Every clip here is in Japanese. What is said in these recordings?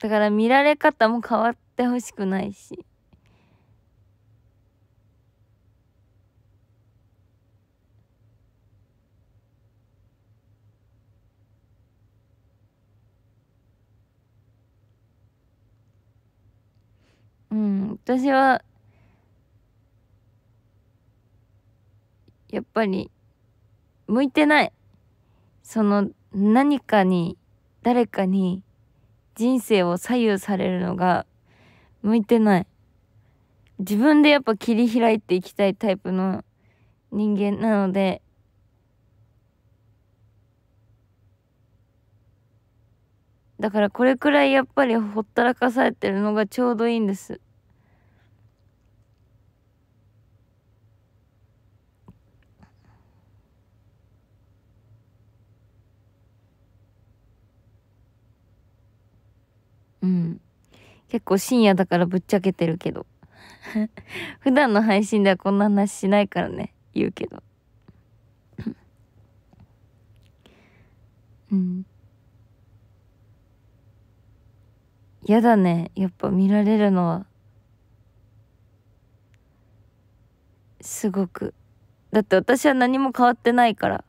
だから見られ方も変わってほしくないし。うん、私はやっぱり向いてないその何かに誰かに人生を左右されるのが向いてない。自分でやっぱ切り開いていきたいタイプの人間なので、だからこれくらいやっぱりほったらかされてるのがちょうどいいんです。うん。結構深夜だからぶっちゃけてるけど。普段の配信ではこんな話しないからね、言うけど。うん。やだね。やっぱ見られるのは。すごく。だって私は何も変わってないから。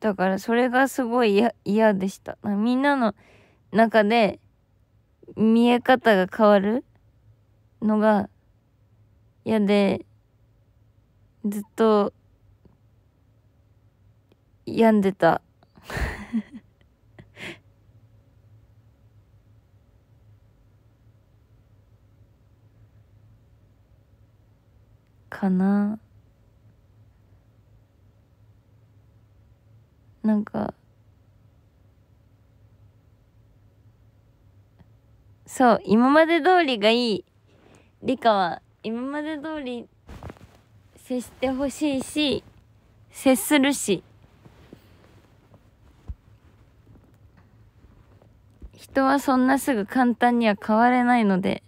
だからそれがすごい嫌でした。みんなの中で見え方が変わるのが嫌で、ずっと病んでた。かな。なんかそう今まで通りがいい理科は今まで通り接してほしいし接するし人はそんなすぐ簡単には変われないので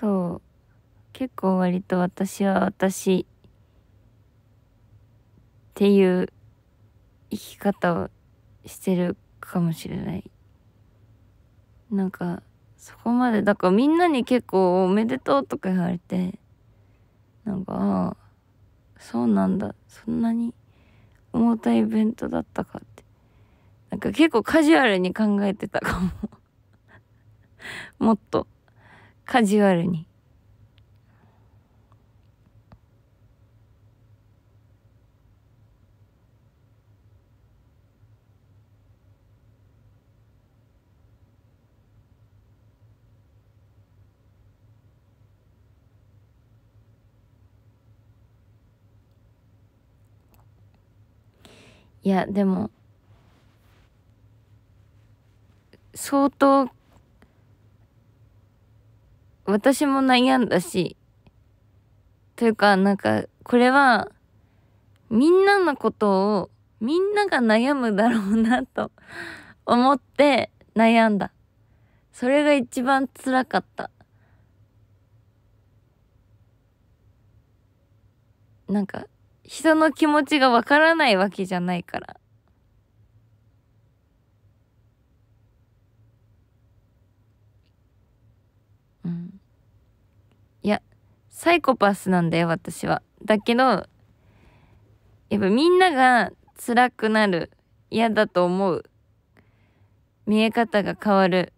そう結構割と私は私っていう生き方をしてるかもしれないなんかそこまでだからみんなに結構「おめでとう」とか言われてなんかああそうなんだそんなに重たいイベントだったかってなんか結構カジュアルに考えてたかも もっと。カジュアルに。いやでも相当私も悩んだし、というか、なんか、これは、みんなのことを、みんなが悩むだろうなと 思って悩んだ。それが一番辛かった。なんか、人の気持ちがわからないわけじゃないから。うん。サイコパスなんだよ、私は。だけど、やっぱみんなが辛くなる、嫌だと思う、見え方が変わる、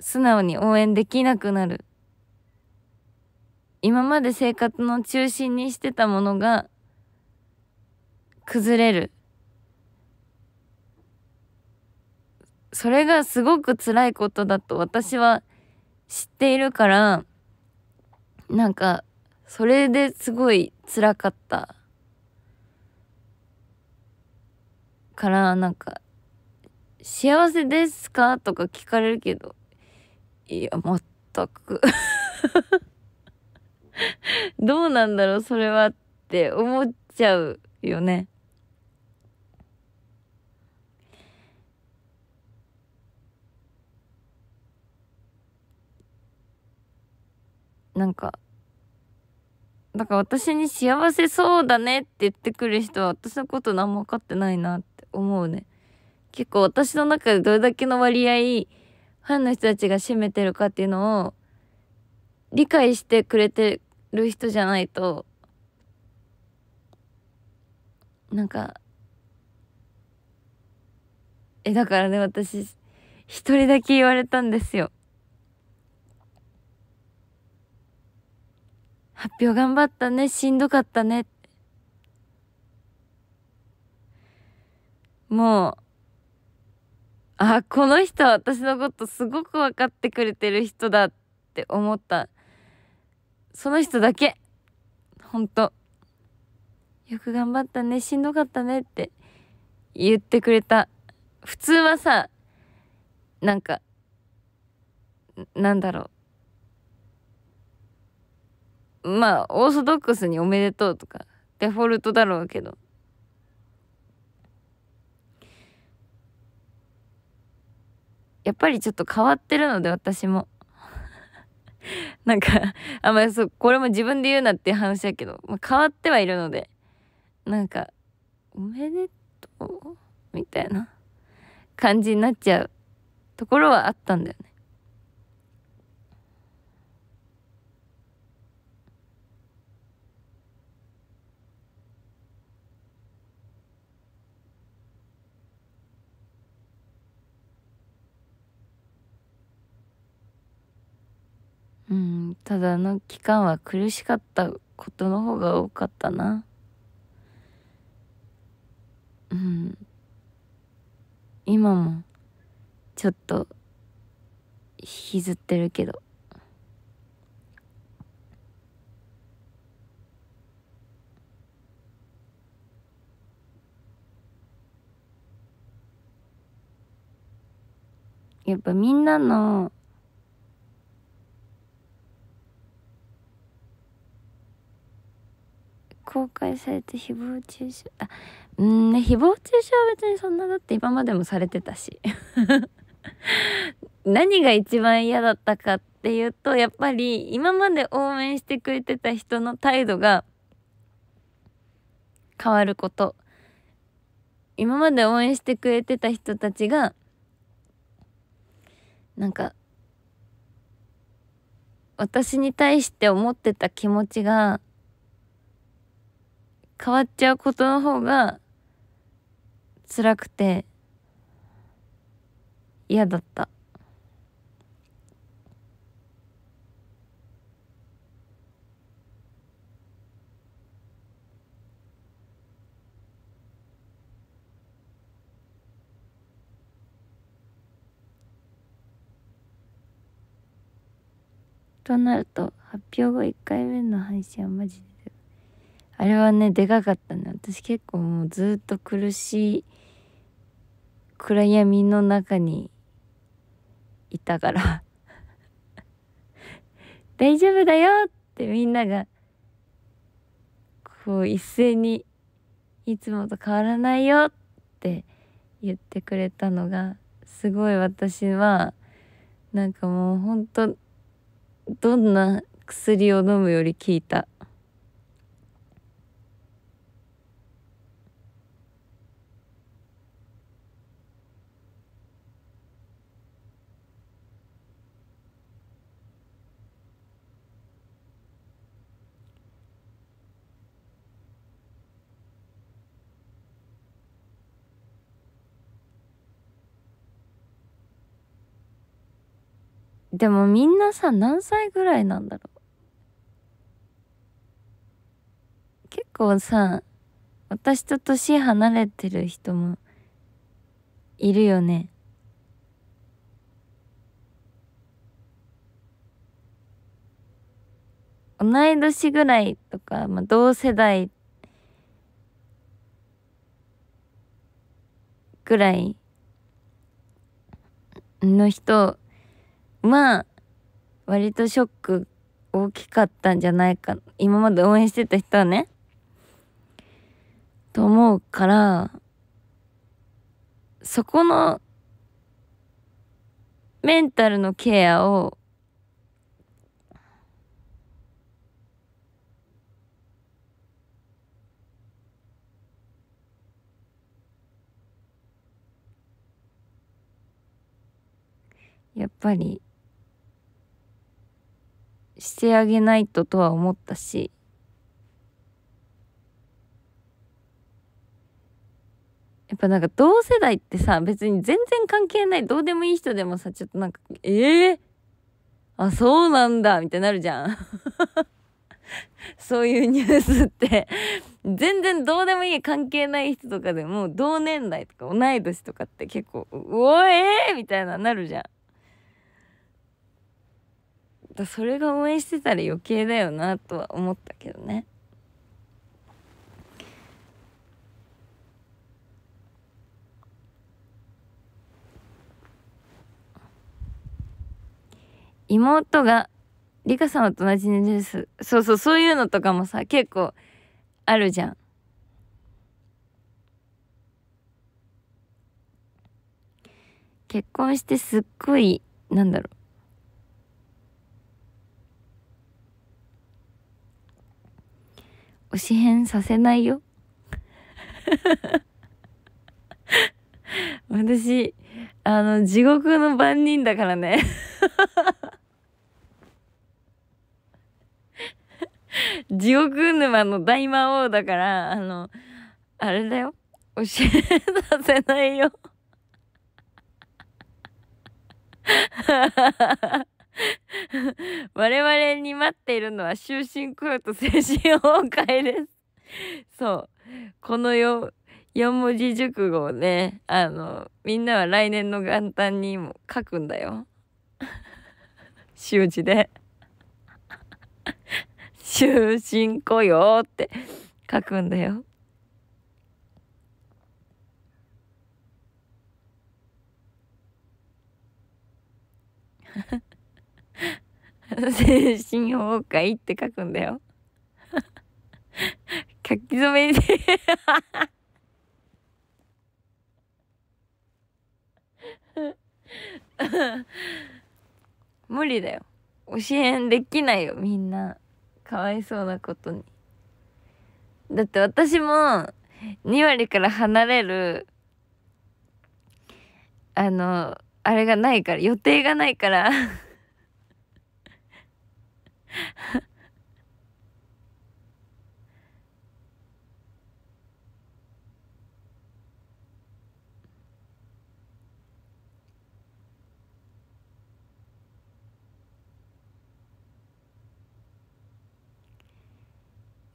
素直に応援できなくなる。今まで生活の中心にしてたものが崩れる。それがすごく辛いことだと私は知っているからなんかそれですごい辛かったからなんか「幸せですか?」とか聞かれるけどいや全く どうなんだろうそれはって思っちゃうよね。なんか、だから私に幸せそうだねって言ってくる人は私のこと何も分かってないなって思うね。結構私の中でどれだけの割合、ファンの人たちが占めてるかっていうのを、理解してくれてる人じゃないと、なんか、え、だからね、私、一人だけ言われたんですよ。発表頑張ったね、しんどかったね。もう、あ、この人は私のことすごく分かってくれてる人だって思った。その人だけ。ほんと。よく頑張ったね、しんどかったねって言ってくれた。普通はさ、なんか、なんだろう。まあオーソドックスに「おめでとう」とかデフォルトだろうけどやっぱりちょっと変わってるので私も なんかあんまりそうこれも自分で言うなっていう話やけど、まあ、変わってはいるのでなんか「おめでとう」みたいな感じになっちゃうところはあったんだよね。うん、ただの期間は苦しかったことの方が多かったな。うん。今も、ちょっと、引きずってるけど。やっぱみんなの公開されて誹謗中傷あうんね誹謗中傷は別にそんなだって今までもされてたし 何が一番嫌だったかっていうとやっぱり今まで応援してくれてた人の態度が変わること今まで応援してくれてた人たちがなんか私に対して思ってた気持ちが変わっちゃうことの方が辛くて嫌だった。となると発表後1回目の配信はマジであれはねでかかったね私結構もうずっと苦しい暗闇の中にいたから 大丈夫だよってみんながこう一斉にいつもと変わらないよって言ってくれたのがすごい私はなんかもうほんとどんな薬を飲むより効いた。でもみんなさ何歳ぐらいなんだろう結構さ私と年離れてる人もいるよね同い年ぐらいとか、まあ、同世代ぐらいの人まあ割とショック大きかったんじゃないか今まで応援してた人はねと思うからそこのメンタルのケアをやっぱりしてあげないととは思ったしやっぱなんか同世代ってさ別に全然関係ないどうでもいい人でもさちょっとなんかええー、あそうなんだみたいになるじゃん そういうニュースって全然どうでもいい関係ない人とかでも同年代とか同い年とかって結構「うおえー!」みたいななるじゃん。それが応援してたら余計だよなとは思ったけどね妹がリカさんと同じ年ですそうそうそういうのとかもさ結構あるじゃん結婚してすっごいなんだろう推し変させないよ。私、あの、地獄の番人だからね。地獄沼の大魔王だから、あの、あれだよ。教えさせないよ。我々に待っているのは終身雇用と精神崩壊です。そう。このよ、4文字熟語をね、あの、みんなは来年の元旦にも書くんだよ。習 字で。終身雇用って書くんだよ。精神崩壊って書くんだよ。書き初めで 無理だよ。教えできないよ、みんな。かわいそうなことに。だって私も、2割から離れる、あの、あれがないから、予定がないから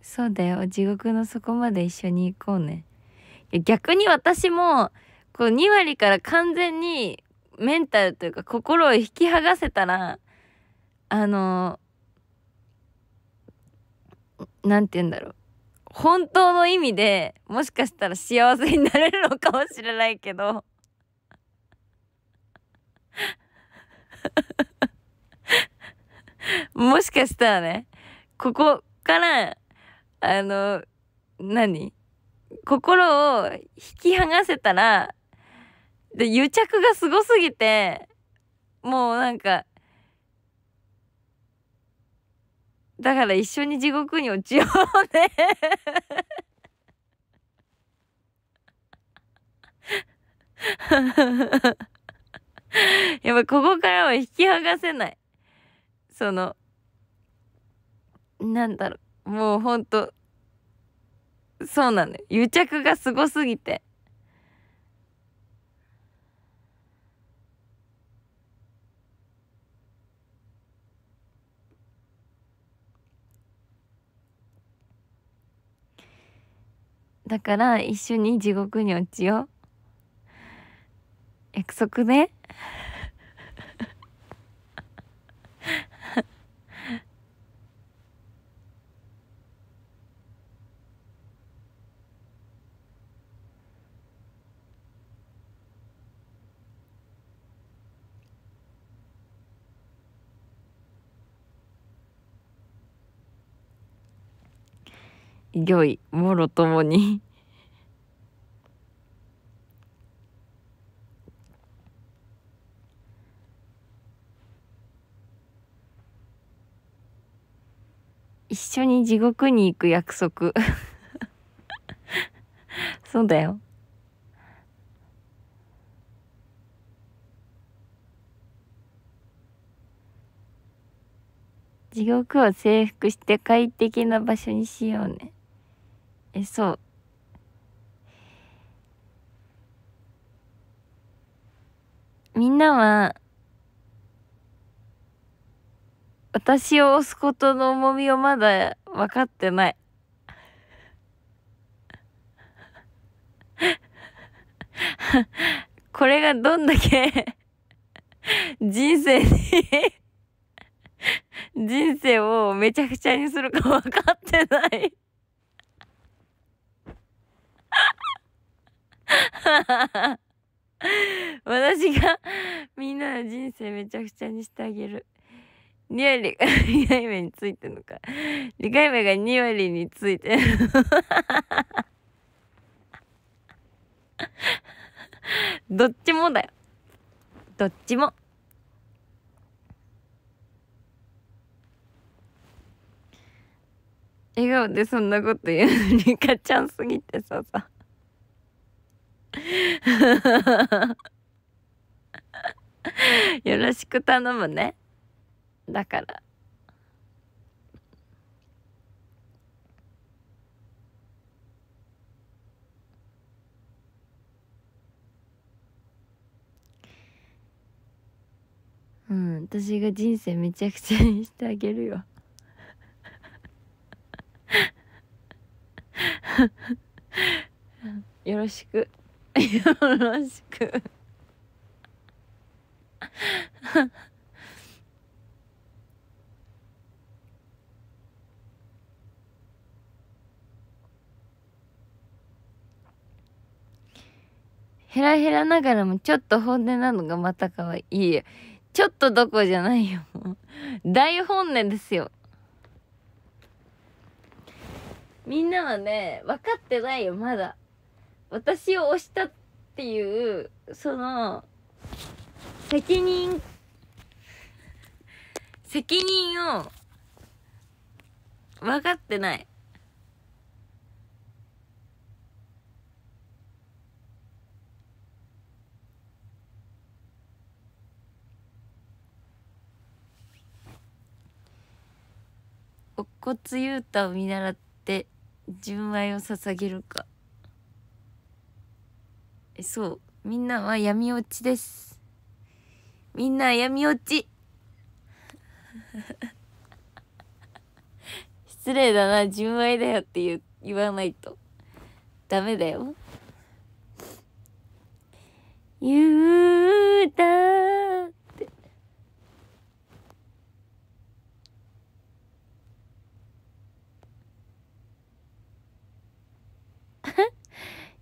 そうだよ地獄の底まで一緒に行こうね逆に私もこう2割から完全にメンタルというか心を引き剥がせたらあの何て言うんだろう本当の意味でもしかしたら幸せになれるのかもしれないけどもしかしたらねここからあの何心を引き剥がせたらで癒着がすごすぎてもうなんかだから一緒に地獄に落ちようね やっぱここからは引き剥がせない。その、なんだろう、もうほんと、そうなのよ。癒着がすごすぎて。だから一緒に地獄に落ちよう。約束ね。良もろともに一緒に地獄に行く約束 そうだよ地獄を征服して快適な場所にしようねえそうみんなは私を押すことの重みをまだ分かってない これがどんだけ 人生に 人生をめちゃくちゃにするか分かってない 私がみんなの人生めちゃくちゃにしてあげる。2割、2回目についてるのか。2回目が2割についてる。どっちもだよ。どっちも。笑顔でそんなこと言うにかちゃんすぎてささ よろしく頼むねだからうん私が人生めちゃくちゃにしてあげるよ よろしくよろしくヘラヘラながらもちょっと本音なのがまた可愛い。いいちょっとどこじゃないよ。大本音ですよ。みんなはね、分かってないよ、まだ。私を押したっていう、その、責任、責任を、分かってない。お骨ユータを見習って純愛を捧げるかそうみんなは闇落ちですみんな闇落ち 失礼だな純愛だよって言言わないとダメだよ言うた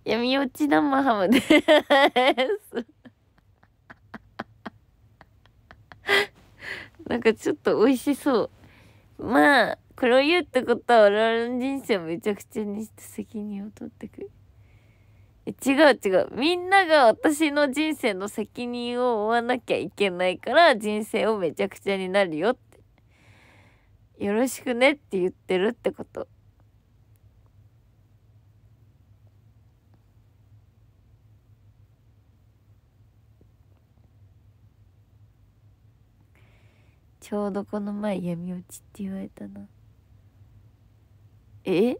闇落ち生ハムです なんかちょっと美味しそう。まあ、これを言うってことは我々の人生をめちゃくちゃにして責任を取ってくる。違う違う。みんなが私の人生の責任を負わなきゃいけないから人生をめちゃくちゃになるよって。よろしくねって言ってるってこと。ちょうどこの前闇落ちって言われたなえ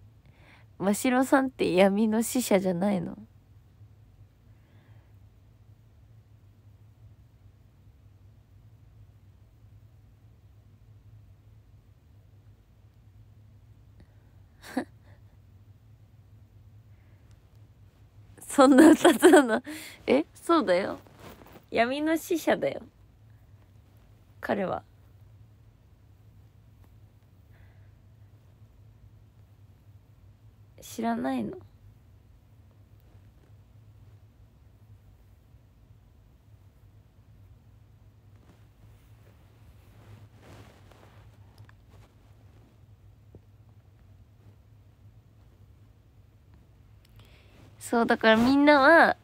真白さんって闇の使者じゃないのそんな歌なのえそうだよ闇の使者だよ彼は。知らないのそうだからみんなは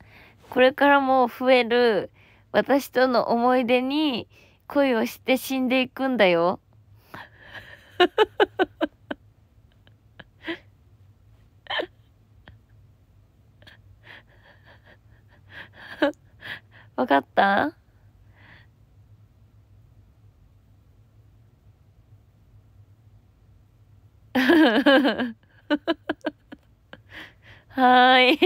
これからも増える私との思い出に恋をして死んでいくんだよ。わかった はい。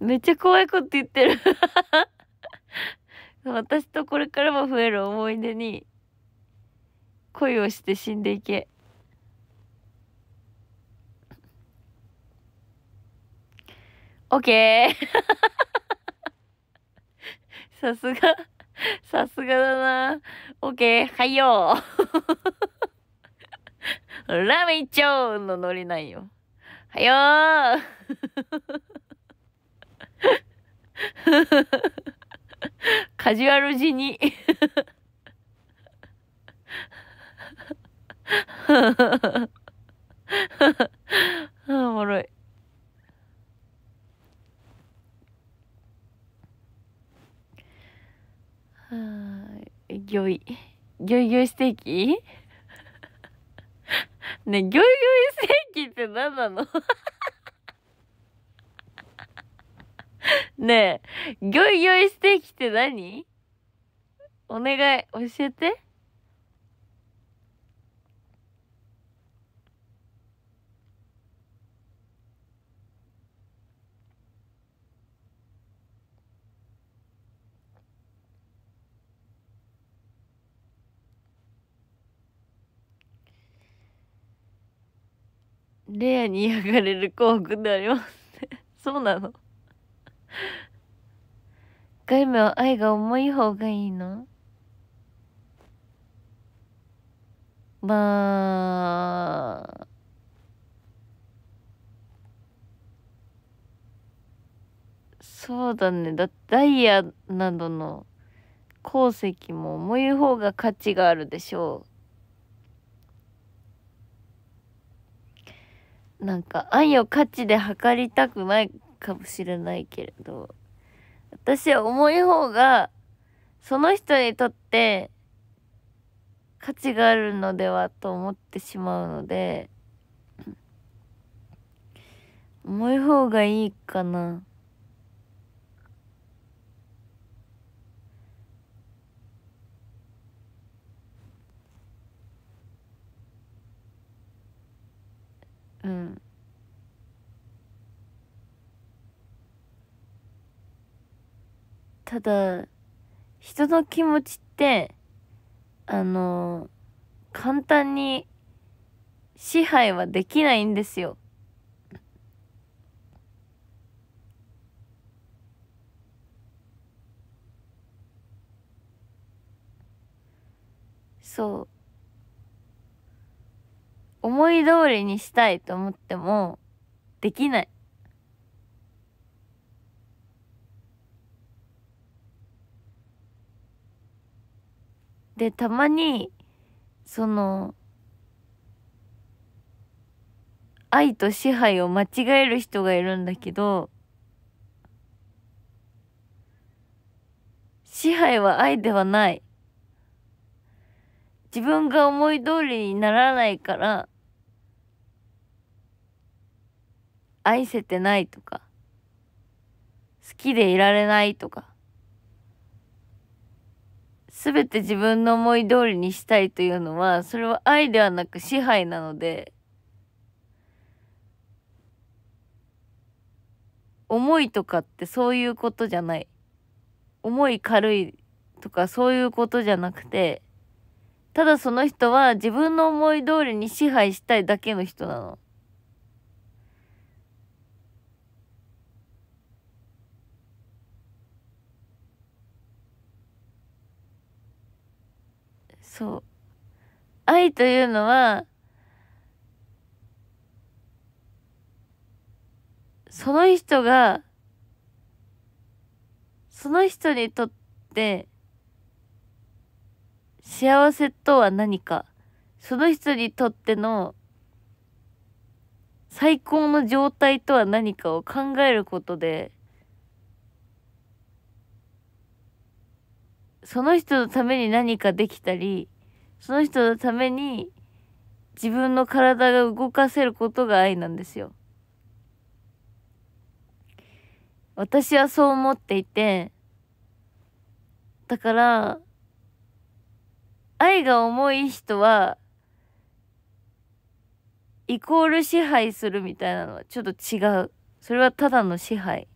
めっちゃ怖いこと言ってる 私とこれからも増える思い出に恋をして死んでいけ。オッケーさすが、さすがだな。オッケー、はいよラーメン一丁のノリないよ。はよーカジュアル時におもろい。はあ、ギョイ。ギョイギョイステーキ ねぎょいぎょいステーキって何なの ねえ、ぎょいぎょいステーキって何お願い、教えて。レアに焼かれる幸福でありますそうなの回目は愛が重い方がいいのまあそうだねだダイヤなどの鉱石も重い方が価値があるでしょうなんか愛を価値で測りたくないかもしれないけれど、私は重い方が、その人にとって価値があるのではと思ってしまうので、重い方がいいかな。うんただ人の気持ちってあの簡単に支配はできないんですよ。そう思い通りにしたいと思ってもできない。でたまにその愛と支配を間違える人がいるんだけど支配は愛ではない自分が思い通りにならないから愛せてないとか好きでいられないとか全て自分の思い通りにしたいというのはそれは愛ではなく支配なので重いとかってそういうことじゃない重い軽いとかそういうことじゃなくてただその人は自分の思い通りに支配したいだけの人なの。そう愛というのはその人がその人にとって幸せとは何かその人にとっての最高の状態とは何かを考えることでその人のために何かできたり、その人のために自分の体が動かせることが愛なんですよ。私はそう思っていて、だから、愛が重い人は、イコール支配するみたいなのはちょっと違う。それはただの支配。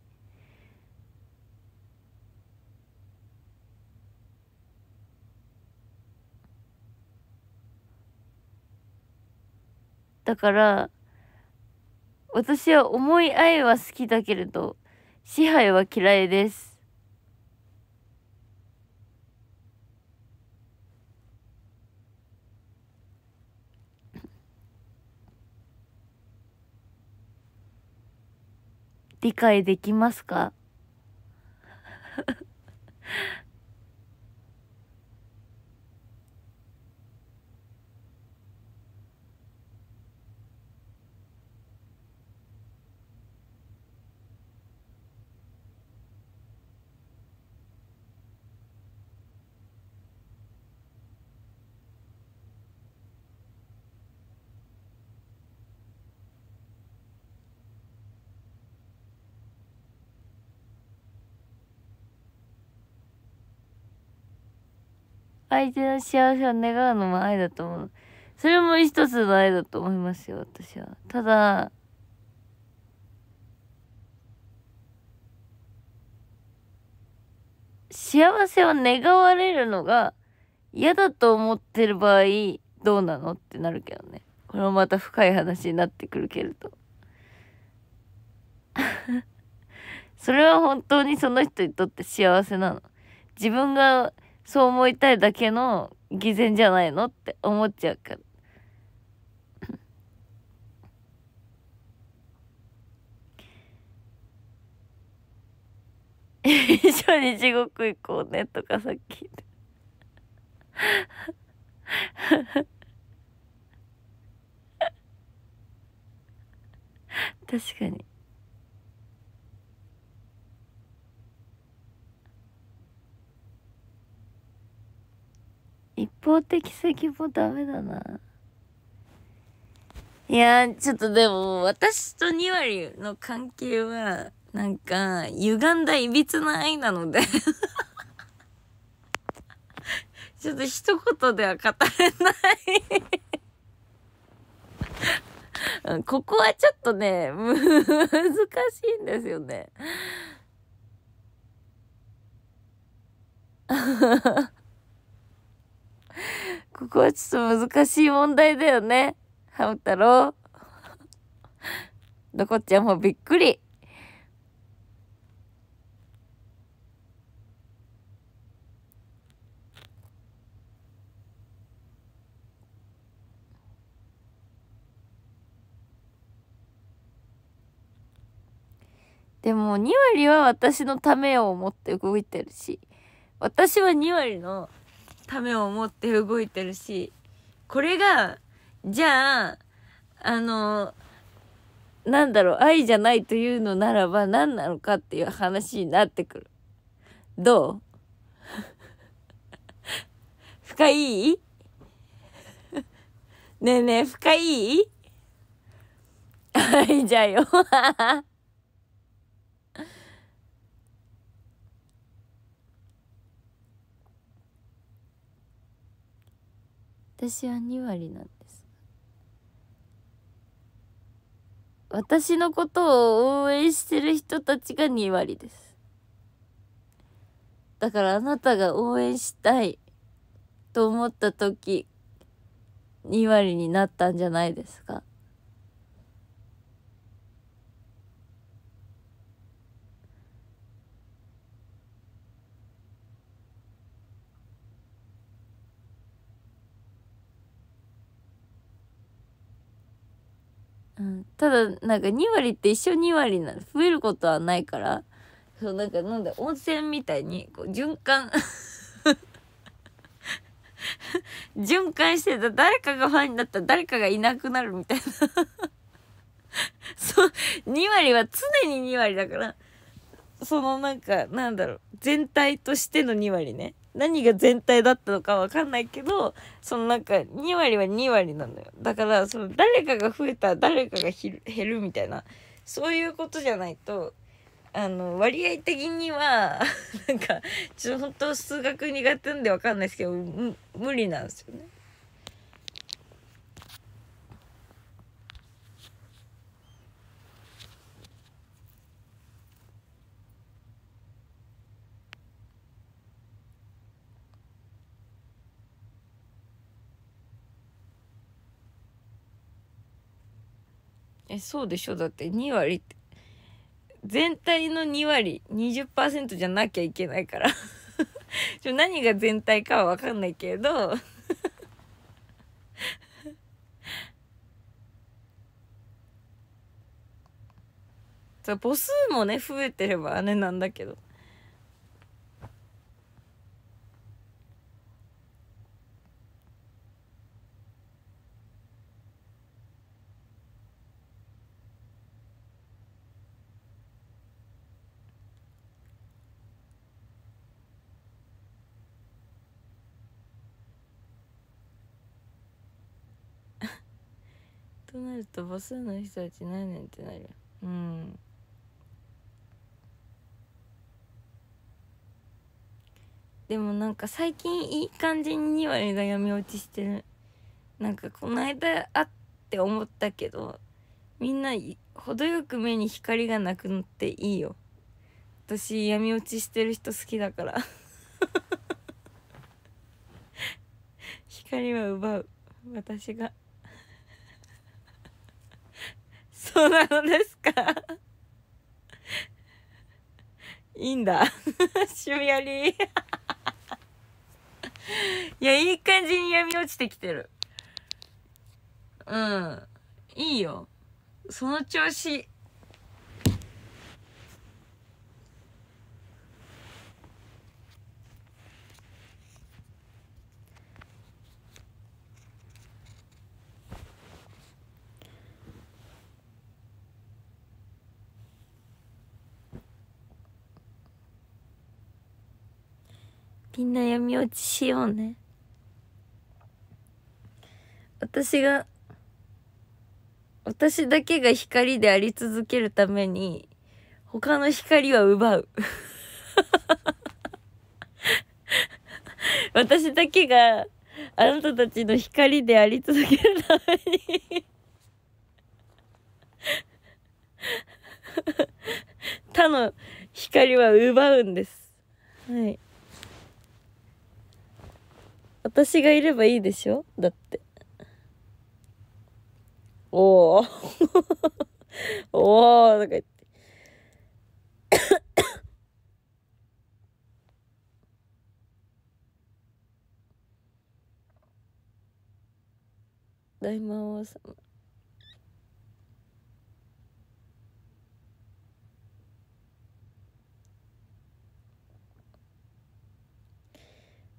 だから私は思い合いは好きだけれど支配は嫌いです理解できますか相手の幸せを願うのも愛だと思う。それも一つの愛だと思いますよ、私は。ただ、幸せを願われるのが嫌だと思ってる場合、どうなのってなるけどね。これもまた深い話になってくるけれど。それは本当にその人にとって幸せなの。自分がそう思いたいだけの偽善じゃないのって思っちゃうから。一緒に地獄行こうねとかさっき確かに一方的席もダメだな。いやちょっとでも、私と2割の関係は、なんか、歪んだいびつな愛なので ちょっと一言では語れない ここはちょっとね、難しいんですよね。ここはちょっと難しい問題だよね。ハム太郎。どこちゃんもびっくり。でも2割は私のためを思って動いてるし私は2割のためを思って動いてるしこれがじゃああのなんだろう愛じゃないというのならば何なのかっていう話になってくるどう 深いねえねえ深い愛 じゃよ私は2割なんです私のことを応援してる人たちが2割ですだからあなたが応援したいと思った時2割になったんじゃないですか、ただなんか2割って一緒2割な増えることはないからそうなんかなんだ温泉みたいにこう循環 循環してた誰かがファンになったら誰かがいなくなるみたいな そう2割は常に2割だからそのなんかなんだろう全体としての2割ね何が全体だったのかわかんないけどそのなんか2割は2割なのよだからその誰かが増えたら誰かが減るみたいなそういうことじゃないとあの割合的には なんかちょっと本当数学苦手なんでわかんないですけど無理なんですよね。えそうでしょだって2割って全体の2割20%じゃなきゃいけないから ちょ何が全体かは分かんないけど そう母数もね増えてればあれなんだけど。となると母数の人たち何年ってなるうんでもなんか最近いい感じに2割が闇落ちしてるなんかこの間あって思ったけどみんな程よく目に光がなくなっていいよ私闇落ちしてる人好きだから 光は奪う私が。そうなのですかいいんだ。趣味あり。いや、いい感じに闇落ちてきてる。うん。いいよ。その調子。みんな闇落ちしようね私が私だけが光であり続けるために他の光は奪う 私だけがあなたたちの光であり続けるために 他の光は奪うんです。はい。私がいればいいでしょだって。お おおおとか言って。大魔王様。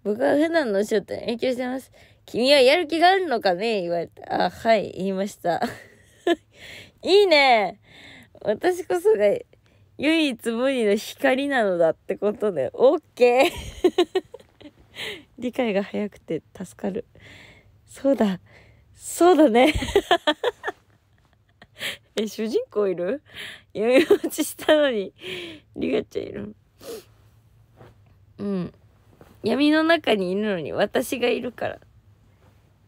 僕は普段の仕事に影響してます。君はやる気があるのかね言われた。あ、はい、言いました。いいね私こそが唯一無二の光なのだってことで、オッケー 理解が早くて助かる。そうだ。そうだね。え、主人公いる闇落ちしたのに、リガちゃんいるうん。闇の中にいるのに私がいるから。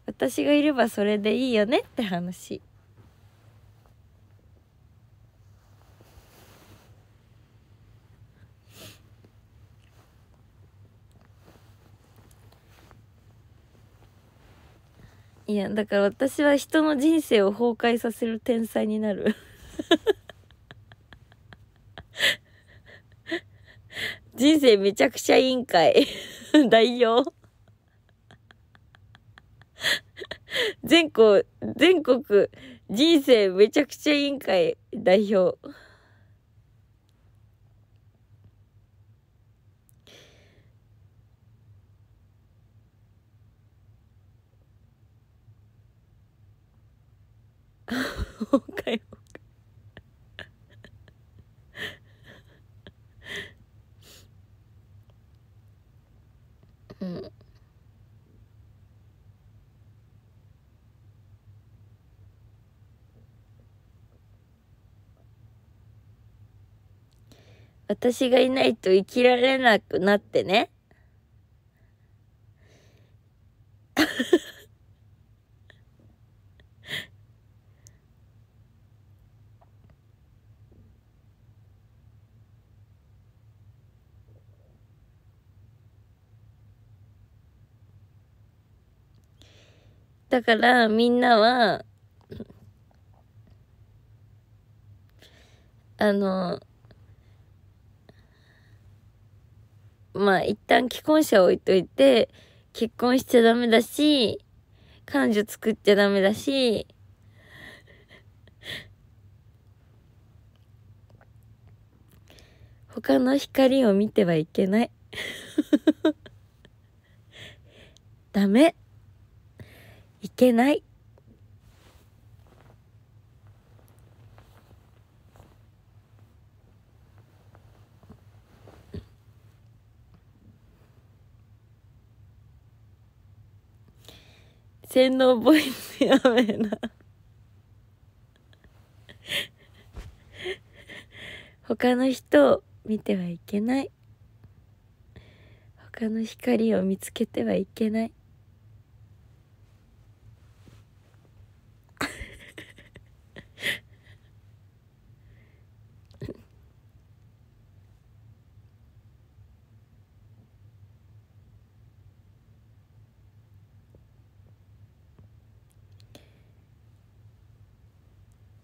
私がいればそれでいいよねって話。いや、だから私は人の人生を崩壊させる天才になる人生めちゃくちゃ委員会 代表。全国、全国、人生めちゃくちゃ委員会代表。今 回うん私がいないと生きられなくなってね。だからみんなは、あの、まあ一旦既婚者置いといて、結婚しちゃダメだし、彼女作っちゃダメだし、他の光を見てはいけない ダメ。いけない洗脳ボイスやめな他の人を見てはいけない他の光を見つけてはいけない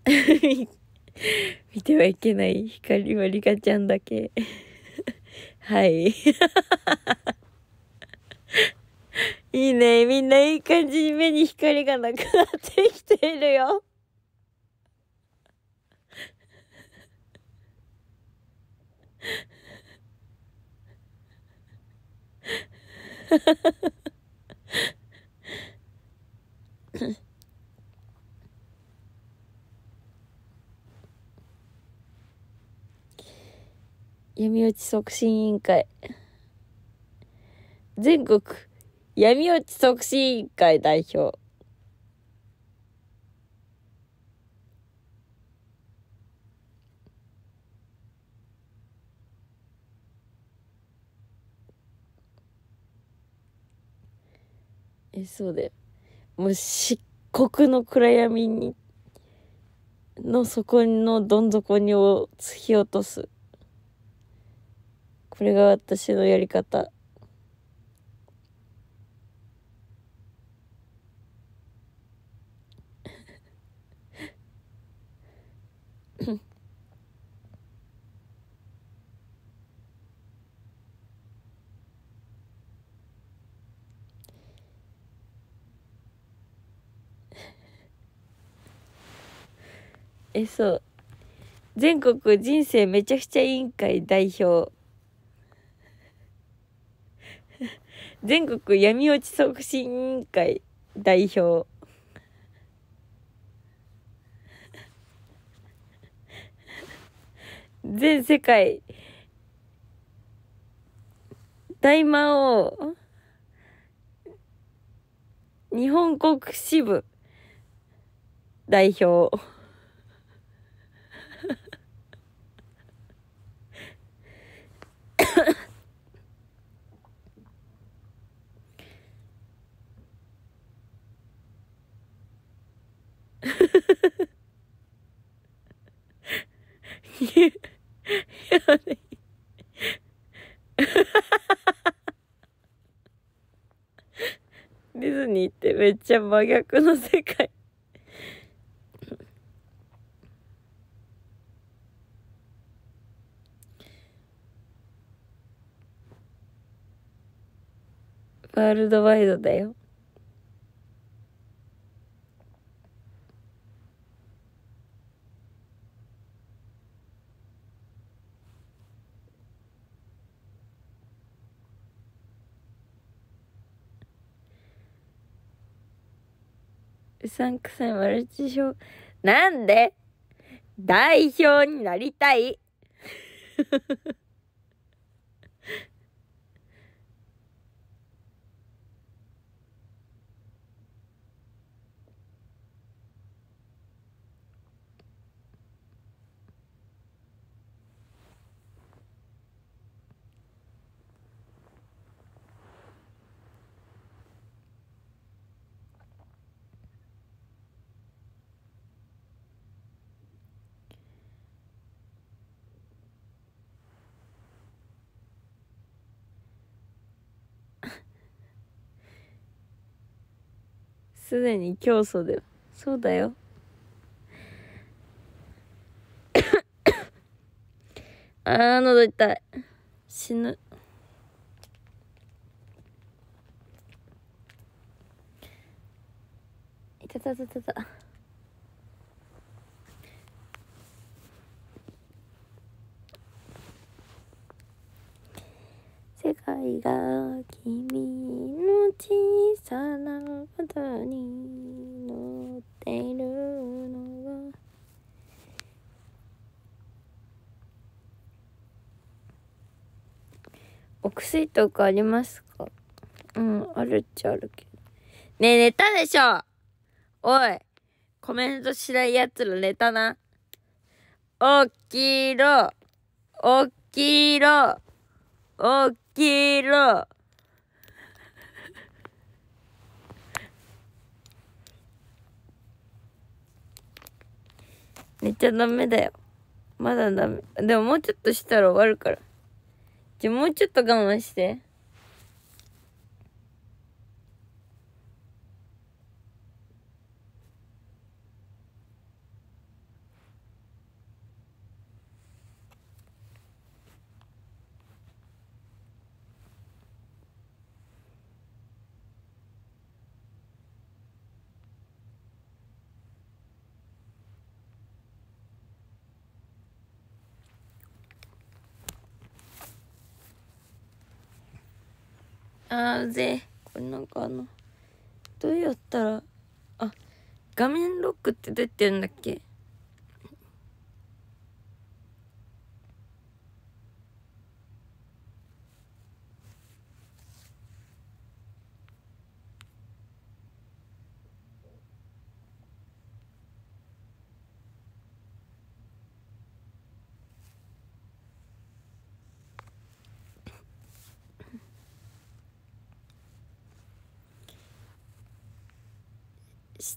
見てはいけない光はリカちゃんだけ はい いいね。みんないい感じに目に光がなくなってきているよ。闇落ち促進委員会。全国闇落ち促進委員会代表。え、そうだよ。もう漆黒の暗闇に、の底のどん底にを突き落とす。これが私のやり方。えそう全国人生めちゃくちゃ委員会代表全国闇落ち促進委員会代表。全世界、大魔王、日本国支部代表。ディズニーってめっちゃ真逆の世界ワールドワイドだよ。うさんくさいマルチ商、なんで代表になりたい すでに教祖でそうだよ あー喉痛い死ぬいたたたたた愛が君の小さなことに乗っているのはお薬とかありますかうんあるっちゃあるけどねえ寝たでしょおいコメントしないやつら寝たな起きろ起きろ起き黄色。寝ちゃダメだよ。まだダメ。でももうちょっとしたら終わるから。じゃ、もうちょっと我慢して。あーぜこれなんかあのどうやったらあ画面ロックってどうやってやるんだっけ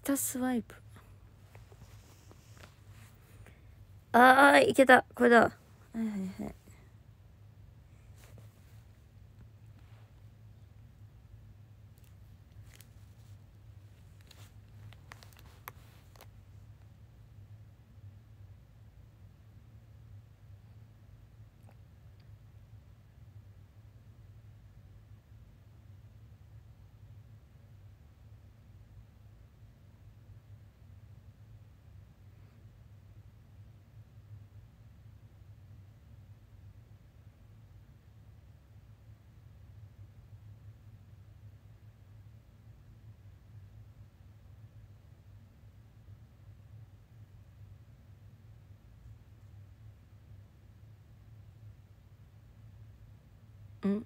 下スワイプああいけたこれだはいはいはいうん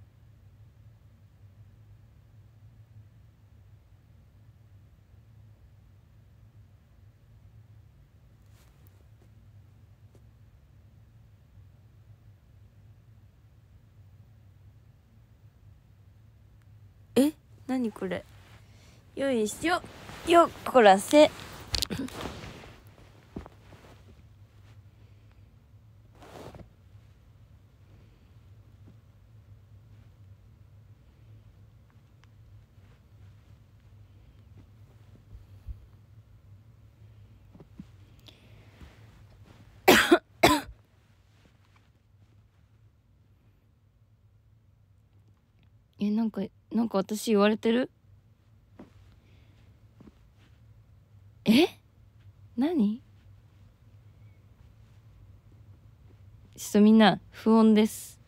え何これよいしょよっこらせ かなんか私言われてるえ何ちょっとみんな不穏です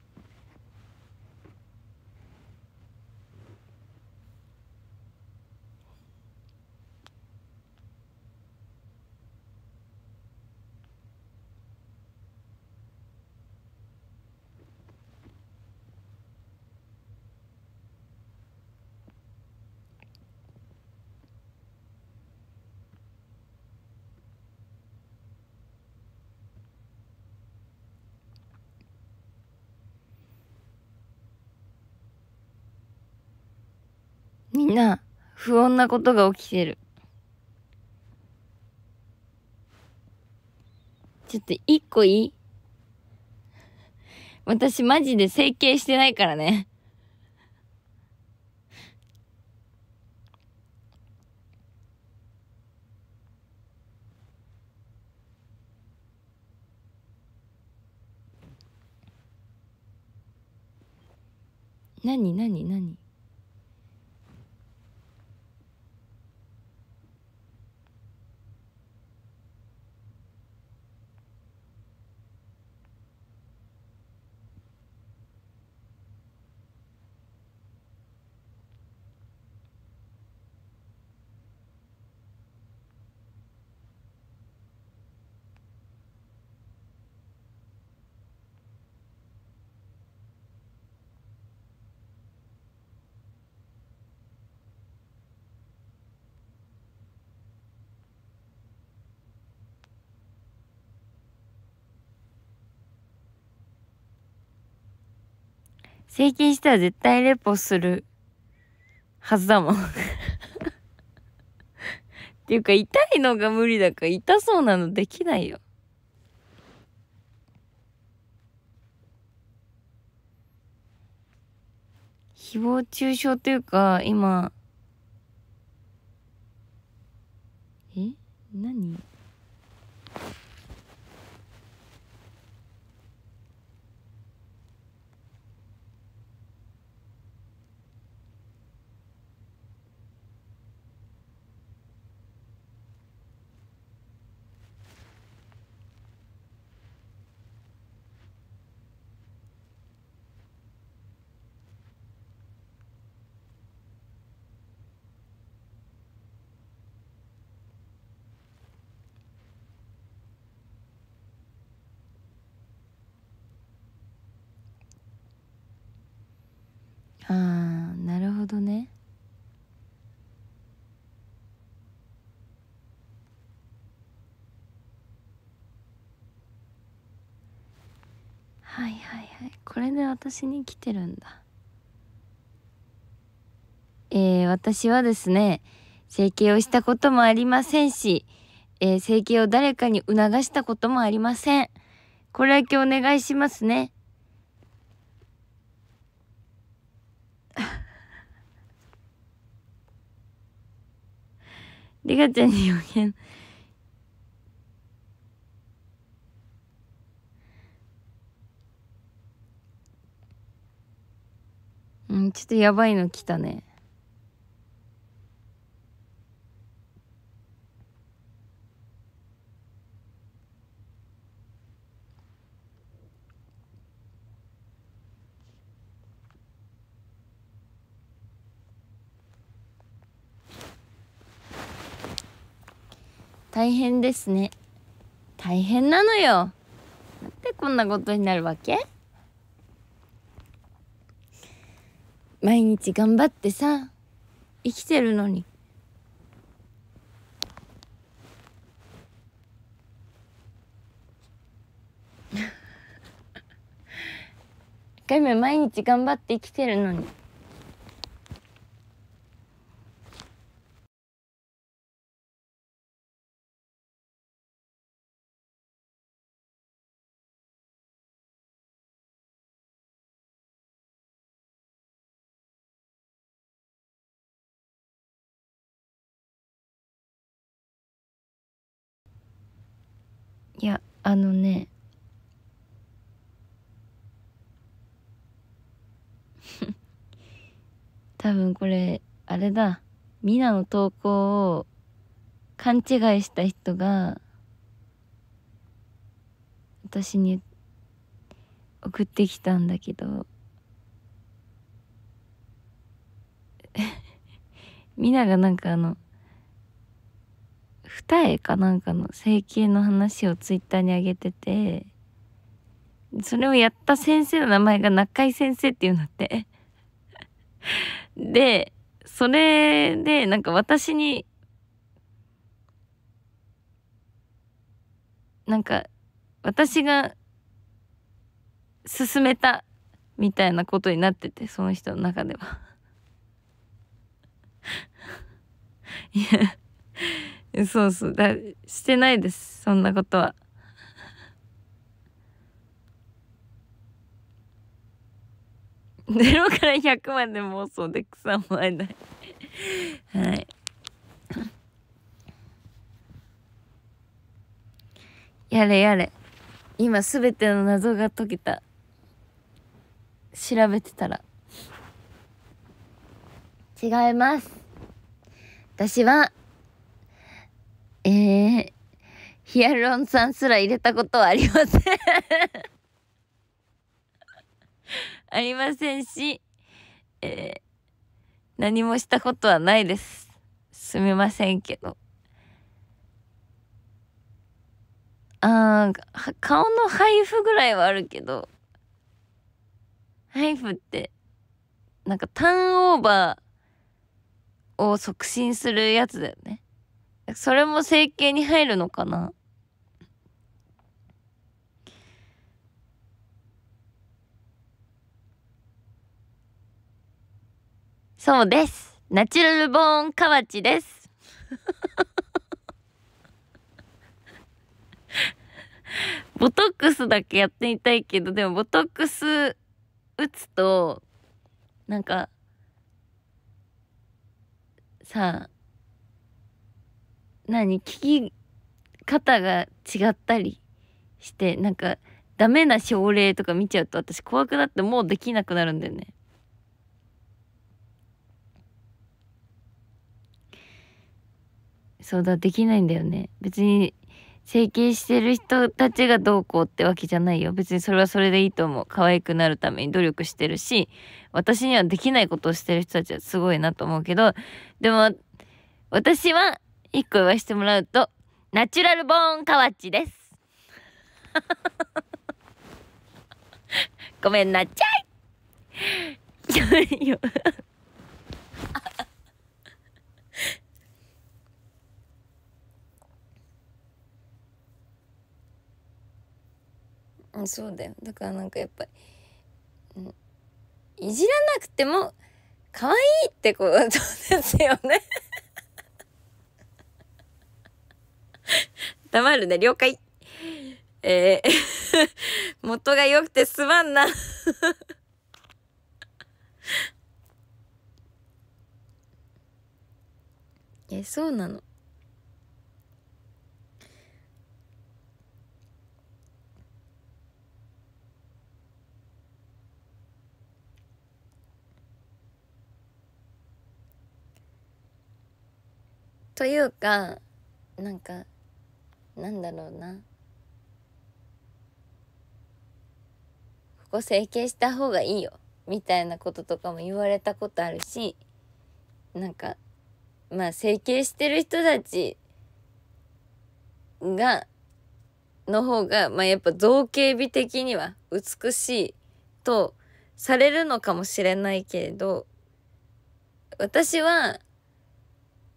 な不穏なことが起きてる。ちょっと一個いい私マジで整形してないからね。何何何整形したら絶対レポするはずだもんっていうか痛いのが無理だから痛そうなのできないよ。誹謗中傷というか今え何ああなるほどねはいはいはいこれで私に来てるんだえー、私はですね整形をしたこともありませんし、えー、整形を誰かに促したこともありませんこれだけお願いしますねリカちゃんに予言。うん、ちょっとやばいの来たね。大変ですね大変なのよなんでこんなことになるわけ毎日頑張ってさ生きてるのに 一回目毎日頑張って生きてるのに。いやあのね多分これあれだミナの投稿を勘違いした人が私に送ってきたんだけど ミナがなんかあの二重かなんかの整形の話をツイッターに上げてて、それをやった先生の名前が中井先生っていうんだって。で、それで、なんか私に、なんか、私が、進めた、みたいなことになってて、その人の中では。いや。そうそう。だ、してないです。そんなことは。0 から100まで妄想で草もあえないはい。やれやれ。今すべての謎が解けた。調べてたら。違います。私はえー、ヒアルロン酸すら入れたことはありませんありませんし、えー、何もしたことはないです。すみませんけど。あー顔の配布ぐらいはあるけど配布ってなんかターンオーバーを促進するやつだよね。それも整形に入るのかなそうです。ナチュラルボーンカワチです。ボトックスだけやってみたいけど、でもボトックス打つと、なんか、さあ、何聞き方が違ったりしてなんかダメな症例とか見ちゃうと私怖くなってもうできなくなるんだよね。そうだできないんだよね別に整形してる人たちがどうこうってわけじゃないよ別にそれはそれでいいと思う可愛くなるために努力してるし私にはできないことをしてる人たちはすごいなと思うけどでも私は一個言わせてもらうと、ナチュラルボーンカワッチです。ごめんなっちゃい そうだよだからなんかやっぱりいじらなくても可愛いってことですよね 黙るね、了解。えー、元が良くてすまんな え、そうなの。というか、なんか、なんだろうなここ整形した方がいいよみたいなこととかも言われたことあるしなんかまあ整形してる人たちがの方が、まあ、やっぱ造形美的には美しいとされるのかもしれないけれど私は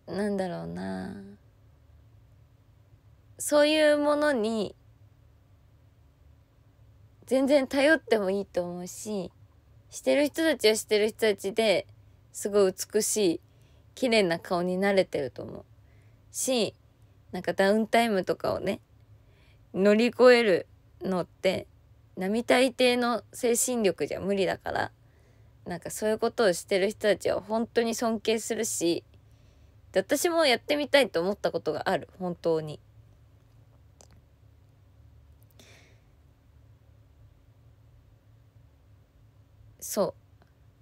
なんだろうなそういうものに全然頼ってもいいと思うししてる人たちはしてる人たちですごい美しい綺麗な顔に慣れてると思うしなんかダウンタイムとかをね乗り越えるのって並大抵の精神力じゃ無理だからなんかそういうことをしてる人たちは本当に尊敬するし私もやってみたいと思ったことがある本当に。そ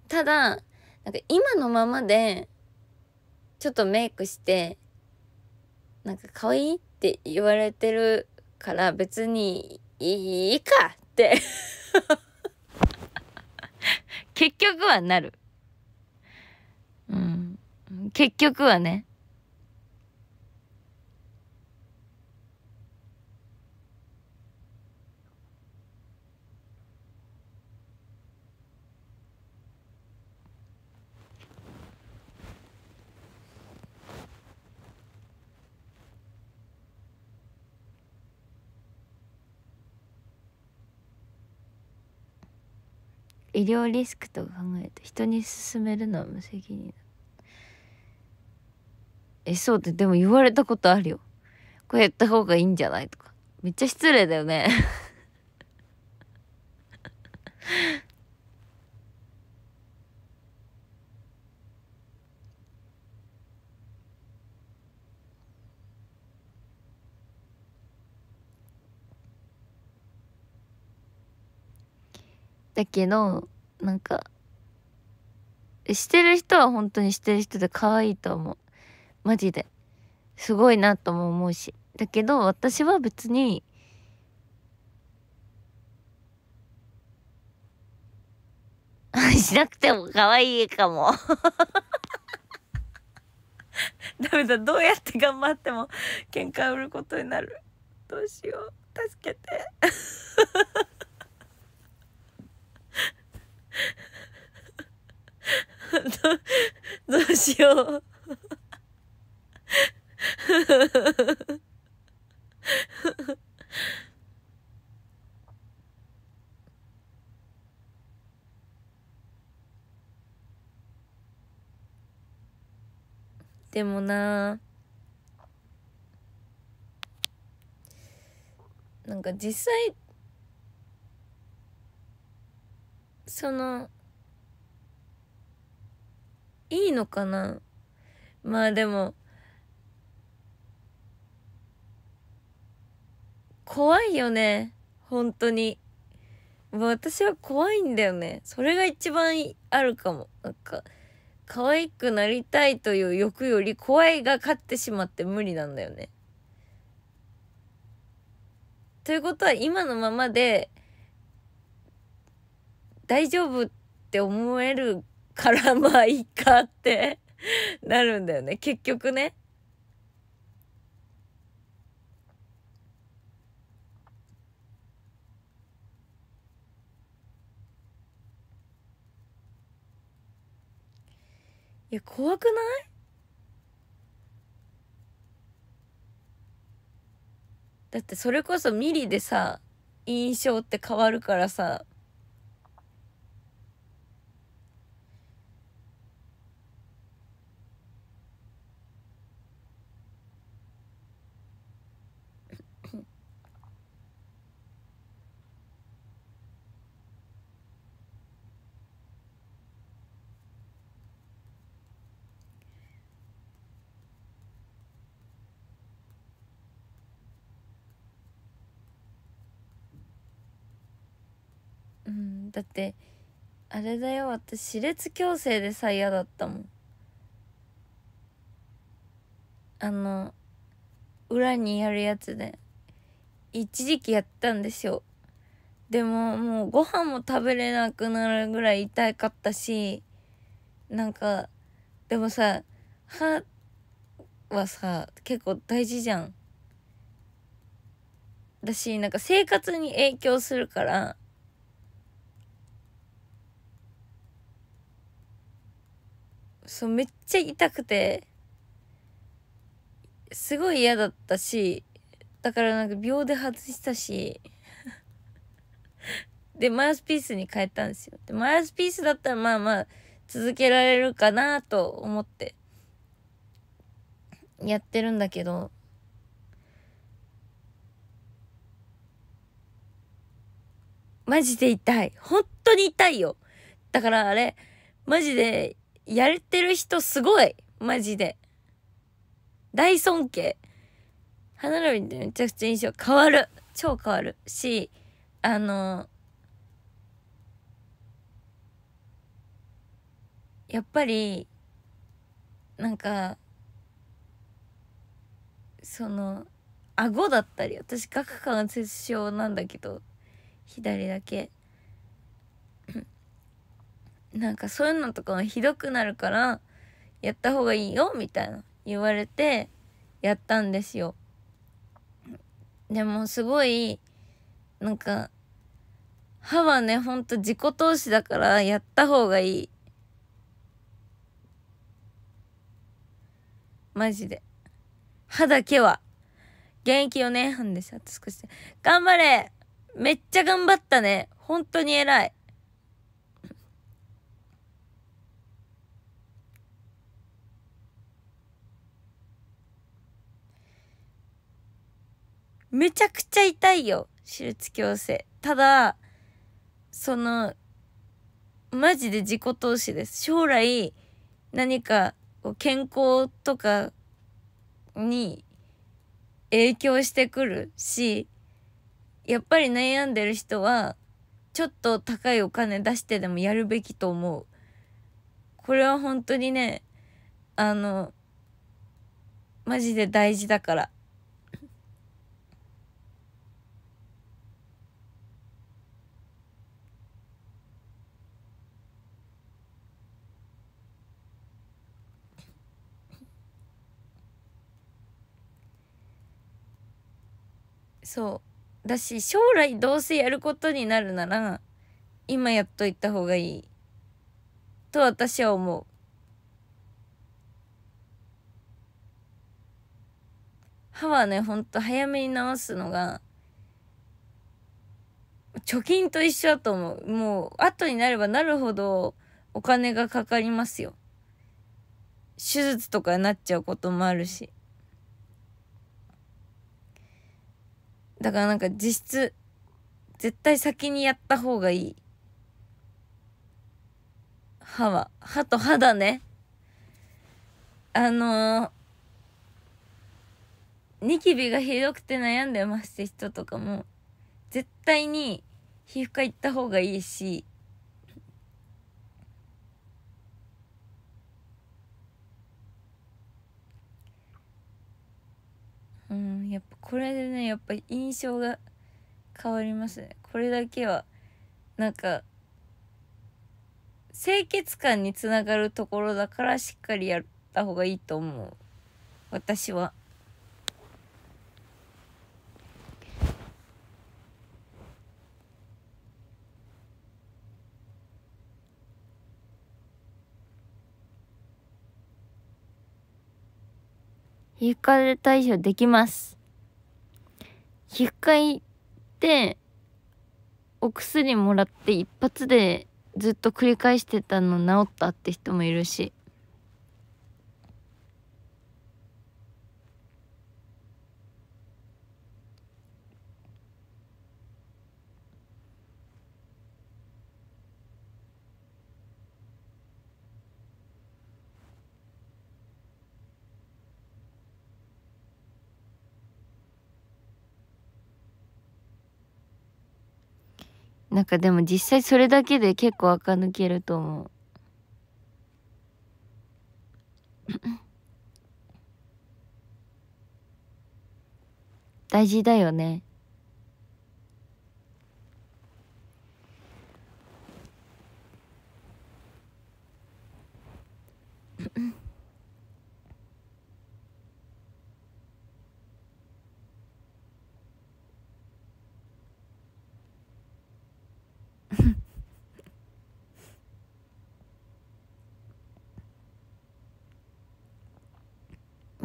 うただなんか今のままでちょっとメイクしてなんか可愛いって言われてるから別にいいかって 結局はなるうん結局はね医療リスクとか考えて人に勧めるのは無責任だえそうってでも言われたことあるよこれやった方がいいんじゃないとかめっちゃ失礼だよねだけどなんかしてる人は本当にしてる人で可愛いと思うマジですごいなとも思うしだけど私は別にしなくても可愛いかも ダメだどうやって頑張っても喧嘩売ることになるどうしよう助けて ど、どうしよう。でもななんか実際そのいいのかなまあでも怖いよね本当に私は怖いんだよねそれが一番あるかもなんか可愛くなりたいという欲より怖いが勝ってしまって無理なんだよねということは今のままで大丈夫って思えるからまあいいかって なるんだよね結局ね。いや怖くないだってそれこそミリでさ印象って変わるからさだってあれだよ私歯列矯正でさ嫌だったもんあの裏にやるやつで一時期やったんですよでももうご飯も食べれなくなるぐらい痛かったしなんかでもさ歯はさ結構大事じゃんだしなんか生活に影響するからそう、めっちゃ痛くて、すごい嫌だったし、だからなんか秒で外したし、で、マウスピースに変えたんですよ。で、マウスピースだったらまあまあ、続けられるかなと思って、やってるんだけど、マジで痛い。本当に痛いよ。だからあれ、マジでやれてる人すごいマジで。大尊敬。歯並びってめちゃくちゃ印象変わる。超変わるし、あのー、やっぱり、なんか、その、顎だったり、私、顎下関節症なんだけど、左だけ。なんかそういうのとかはひどくなるからやった方がいいよみたいな言われてやったんですよ。でもすごいなんか歯はねほんと自己投資だからやった方がいい。マジで。歯だけは。現役4年半です。あと少しで。頑張れめっちゃ頑張ったね。本当に偉い。めちゃくちゃ痛いよ。手術矯正。ただ、その、マジで自己投資です。将来、何か、健康とかに影響してくるし、やっぱり悩んでる人は、ちょっと高いお金出してでもやるべきと思う。これは本当にね、あの、マジで大事だから。そうだし将来どうせやることになるなら今やっといた方がいいと私は思う歯はねほんと早めに治すのが貯金と一緒だと思うもう後になればなるほどお金がかかりますよ手術とかになっちゃうこともあるしだからなんか実質、絶対先にやった方がいい。歯は。歯と歯だね。あのー、ニキビがひどくて悩んでますって人とかも、絶対に皮膚科行った方がいいし、うん、やっぱこれでねやっぱり印象が変わりますねこれだけはなんか清潔感につながるところだからしっかりやった方がいいと思う私は。床で対処できます。皮膚科行ってお薬もらって一発でずっと繰り返してたの治ったって人もいるしなんかでも実際それだけで結構垢抜けると思う 大事だよね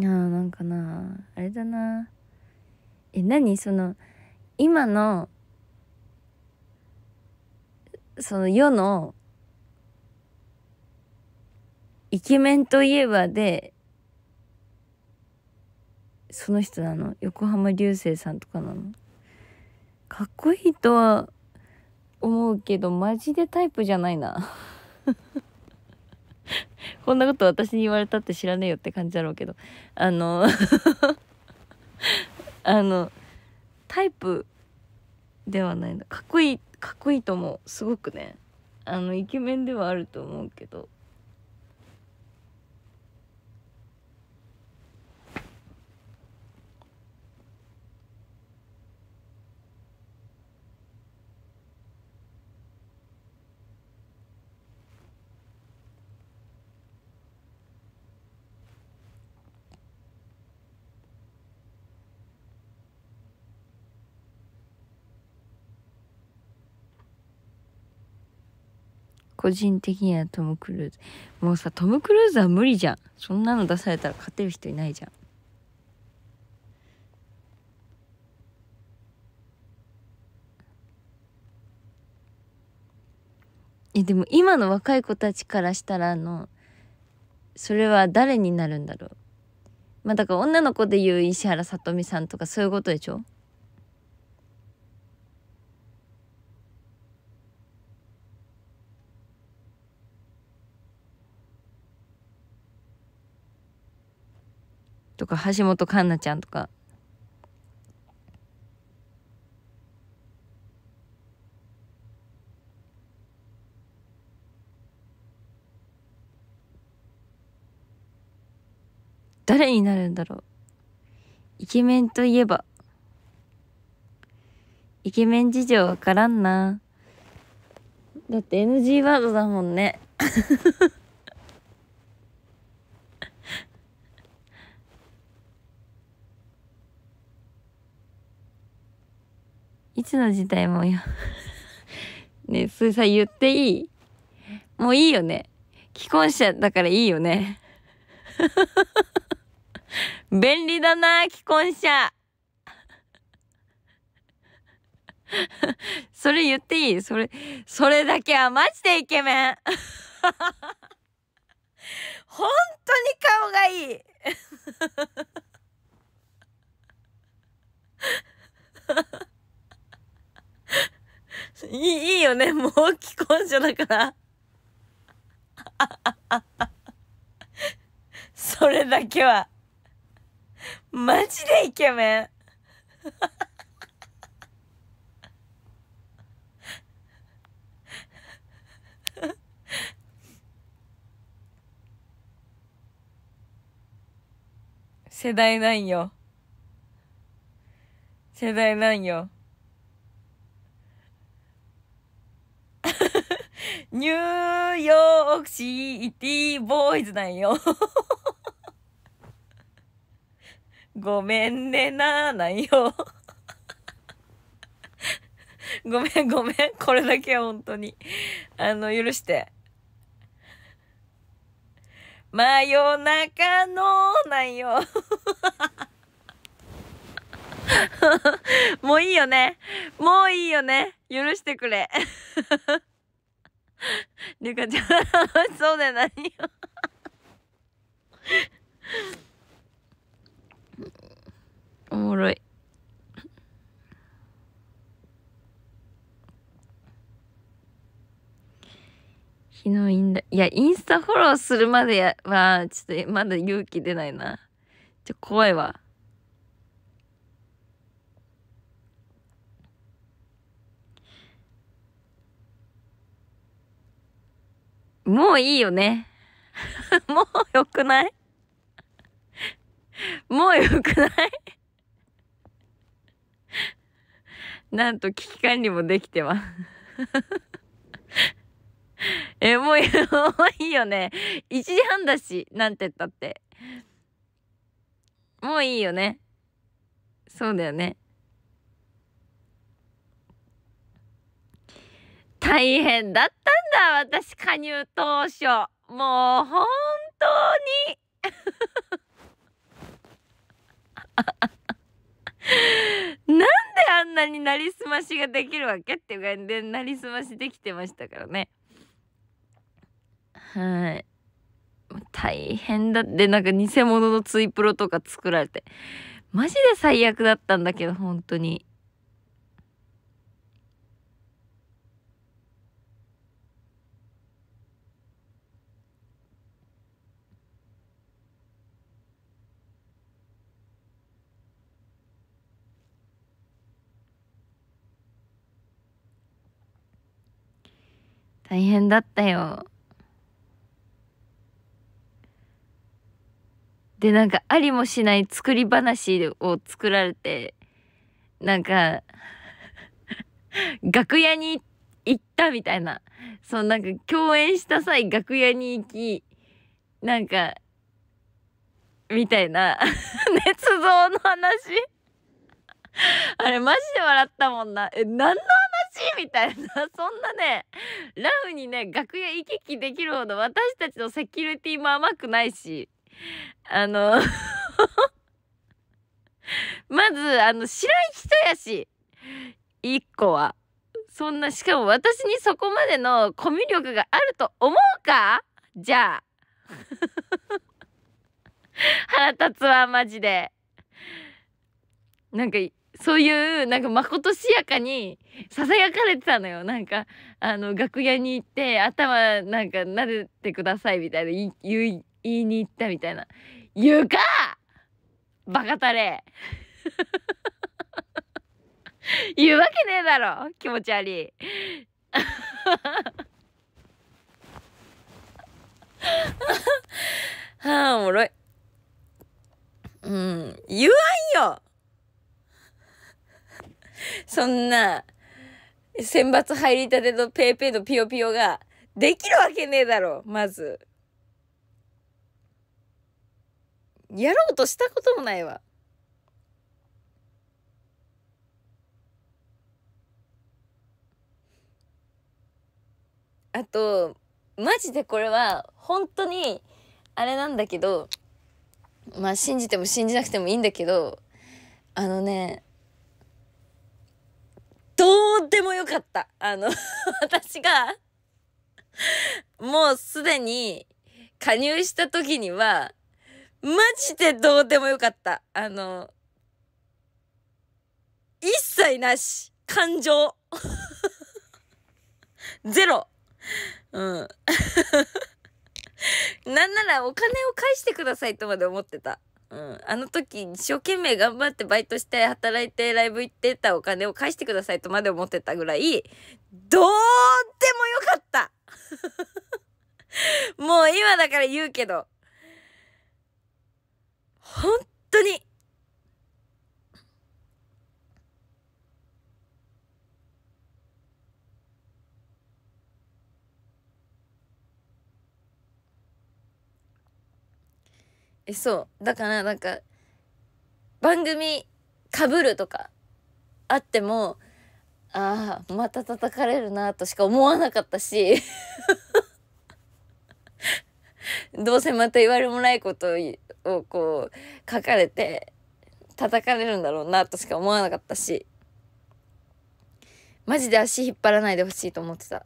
あなんかなあれだなえ何その今のその世のイケメンといえばでその人なの横浜流星さんとかなのかっこいいとは思うけどマジでタイプじゃないな こんなこと私に言われたって知らねえよって感じだろうけどあの あのタイプではないなかっこいいかっこいいと思うすごくねあのイケメンではあると思うけど個人的にはトム・クルーズもうさトム・クルーズは無理じゃんそんなの出されたら勝てる人いないじゃんえでも今の若い子たちからしたらのそれは誰になるんだろうまあだから女の子でいう石原さとみさんとかそういうことでしょとか橋本環奈ちゃんとか誰になるんだろうイケメンといえばイケメン事情わからんなだって NG ワードだもんね いつの時代もよ ねそれさ、言っていいもういいよね。既婚者だからいいよね。便利だな、既婚者。それ言っていいそれ、それだけはマジでイケメン。本当に顔がいい。Ha ha ha. いい、いいよね。もう既婚者だから。それだけは。マジでイケメン。世代なんよ。世代なんよ。ニューヨークシティボーイズなんよ。ごめんねなーなんよ。ごめんごめん。これだけは本当に。あの、許して。真夜中のなんよ。もういいよね。もういいよね。許してくれ。りゅうかちゃん、楽しそうで何よおもろい。昨日インだ。いや、インスタフォローするまでは、ちょっとまだ勇気出ないな。ちょ、怖いわ。もういいよね。もうよくない もうよくない なんと危機管理もできてますえ、もういいよね。1時半だし、なんて言ったって。もういいよね。そうだよね。大変だったんだ、私、加入当初。もう、本当に。なんであんなになりすましができるわけっていう感じで、なりすましできてましたからね。はい。大変だって、なんか偽物のツイプロとか作られて。マジで最悪だったんだけど、本当に。大変だったよでなんかありもしない作り話を作られてなんか 楽屋に行ったみたいなそうなんか共演した際楽屋に行きなんかみたいな 捏造の話あれマジで笑ったもんなえ何の話みたいな、そんなね、ラフにね、楽屋行き来できるほど私たちのセキュリティも甘くないし、あの まず、あの、知らん人やし、1個は。そんな、しかも私にそこまでのコミュ力があると思うかじゃあ。腹立つわ、マジで。なんか、そういうなんかまことしやかにささやかれてたのよなんかあの楽屋に行って頭なんか撫でてくださいみたいな言い言いに行ったみたいな言うかバカたれ! 」言うわけねえだろ気持ち悪いは あおもろいうん言わんよそんな、選抜入りたてのペーペーのピヨピヨが、できるわけねえだろ、まず。やろうとしたこともないわ。あと、マジでこれは、本当に、あれなんだけど、まあ信じても信じなくてもいいんだけど、あのね、どうでもよかった。あの 私がもうすでに加入した時には、マジでどうでもよかった。あの、一切なし。感情。ゼロ。うん。なんならお金を返してくださいとまで思ってた。うん、あの時一生懸命頑張ってバイトして働いてライブ行ってたお金を返してくださいとまで思ってたぐらいどうでもよかった もう今だから言うけど本当にえそうだからなんか番組かぶるとかあってもああまた叩かれるなとしか思わなかったし どうせまた言われもないことをこう書かれて叩かれるんだろうなとしか思わなかったしマジで足引っ張らないでほしいと思ってた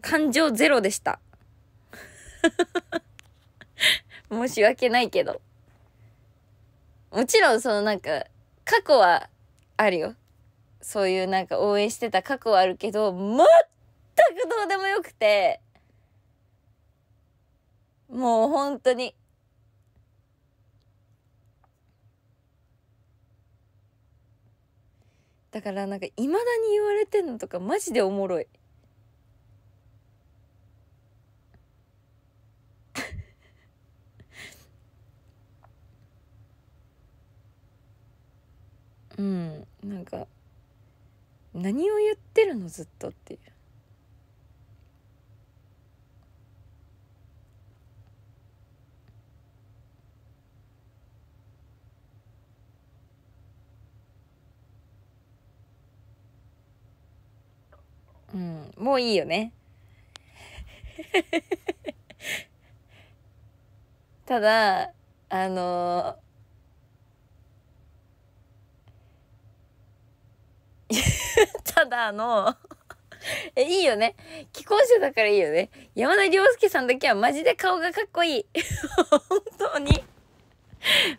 感情ゼロでした。申し訳ないけど。もちろんそのなんか、過去はあるよ。そういうなんか応援してた過去はあるけど、全くどうでもよくて、もう本当に。だからなんか未だに言われてんのとかマジでおもろい。うんなんか何を言ってるのずっとっていううん、もういいよね。ただ、あの ただあの え、いいよね。既婚者だからいいよね。山田涼介さんだけはマジで顔がかっこいい。本当に。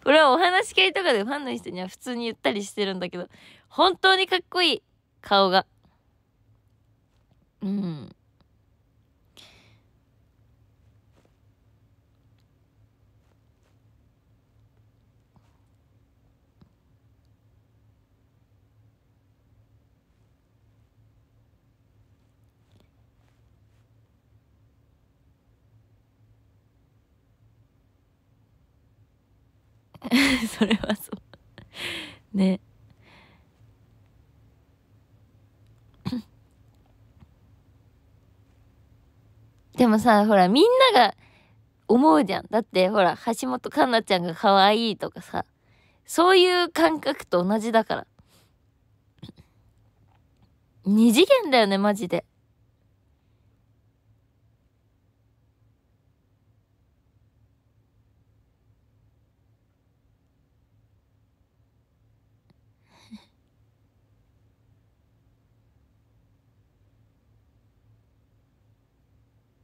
俺はお話し会とかでファンの人には普通に言ったりしてるんだけど、本当にかっこいい。顔が。うん。それはそうね でもさほらみんなが思うじゃんだってほら橋本環奈ちゃんが可愛いとかさそういう感覚と同じだから二次元だよねマジで。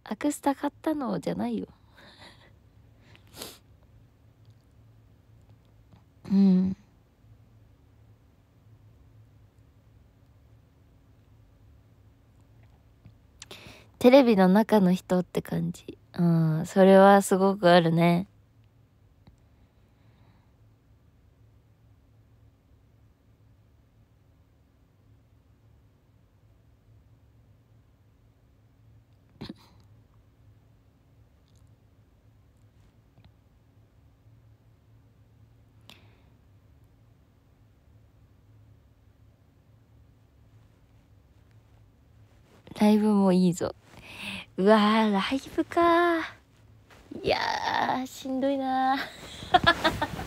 アクスタ買ったのじゃないよ うんテレビの中の人って感じうんそれはすごくあるねライブもいいぞうわーライブかいやーしんどいな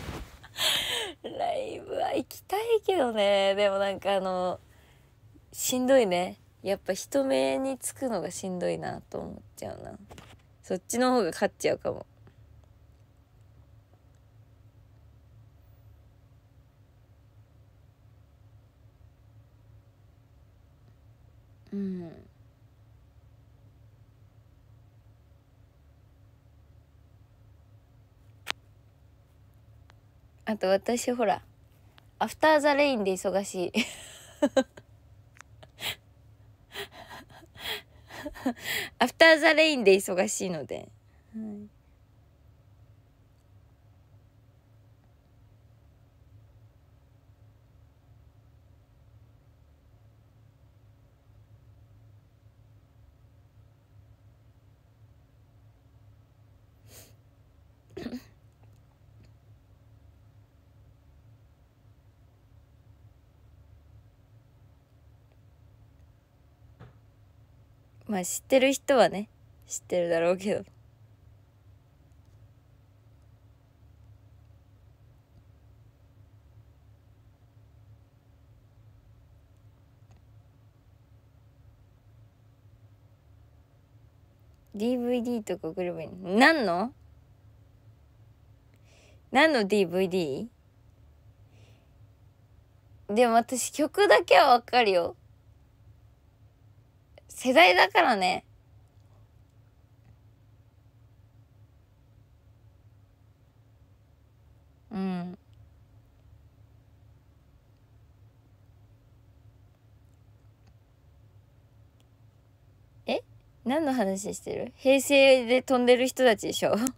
ライブは行きたいけどねでもなんかあのしんどいねやっぱ人目につくのがしんどいなと思っちゃうなそっちの方が勝っちゃうかもうんあと私ほら、アフターザレインで忙しい。アフターザレインで忙しいので。はいまあ知ってる人はね知ってるだろうけど「DVD とか送ればいい何の何の DVD? でも私曲だけはわかるよ。世代だからね。うん。え何の話してる平成で飛んでる人たちでしょ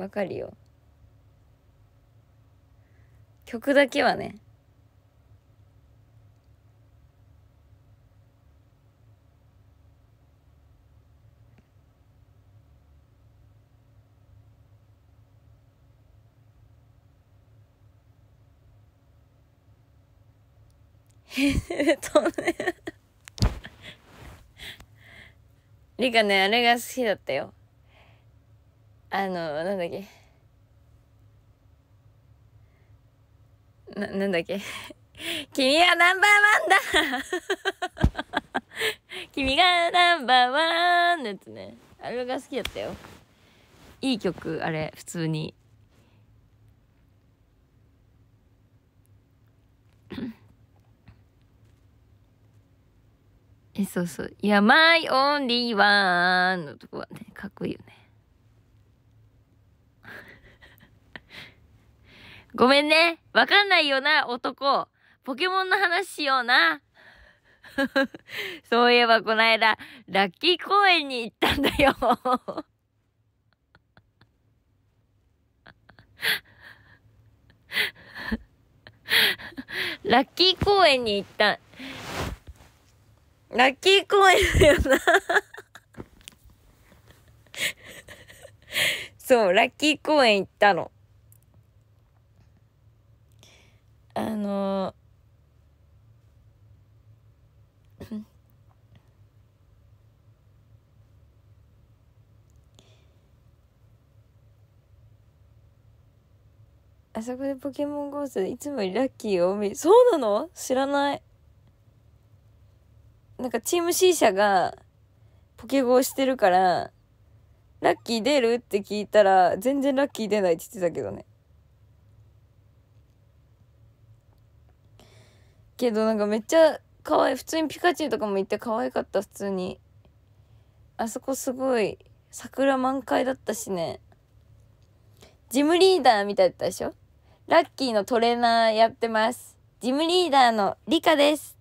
わかるよ曲だけはねえっとねリカねあれが好きだったよあのなんだっけななんだっけ君はナンバーワンだ君がナンバーワン のやつねあれが好きやったよいい曲あれ普通にえそうそう「ヤマイオンリーワン」のとこはねかっこいいよねごめんね。わかんないよな、男。ポケモンの話しような。そういえばこないだ、ラッキー公園に行ったんだよ ラッキー公園に行った。ラッキー公園だよな そう、ラッキー公園行ったの。あのあそこでポケモン GO するいつもよりラッキー見るそうなの知らないなんかチーム C 社がポケゴーしてるからラッキー出るって聞いたら全然ラッキー出ないって言ってたけどねけどなんかめっちゃ可愛い普通にピカチュウとかもいて可愛かった普通にあそこすごい桜満開だったしねジムリーダーみたいだったでしょラッキーのトレーナーやってますジムリーダーのリカです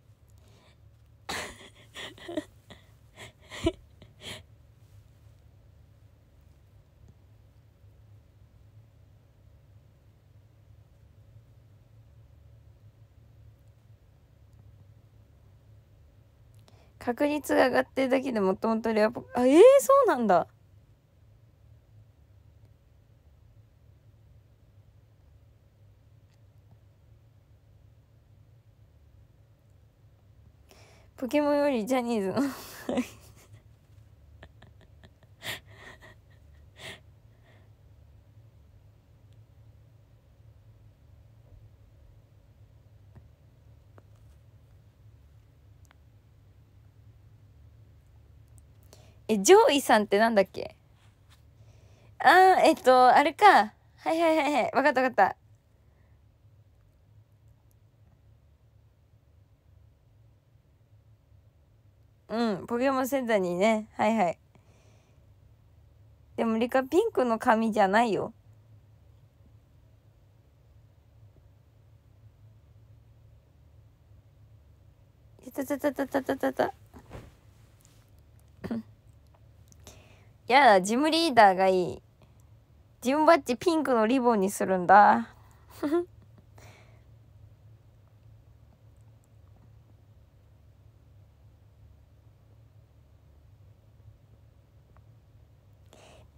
確率が上がってるだけでもともとレアポあええー、そうなんだポケモンよりジャニーズのえ、上位さんってなんだっけあー、えっと、あれか。はいはいはいはい。分かった分かった。うん、ポケモンセンターにね。はいはい。でも、リカピンクの髪じゃないよ。たたたたたたたた。やだ、ジムリーダーがいい。ジムバッジピンクのリボンにするんだ。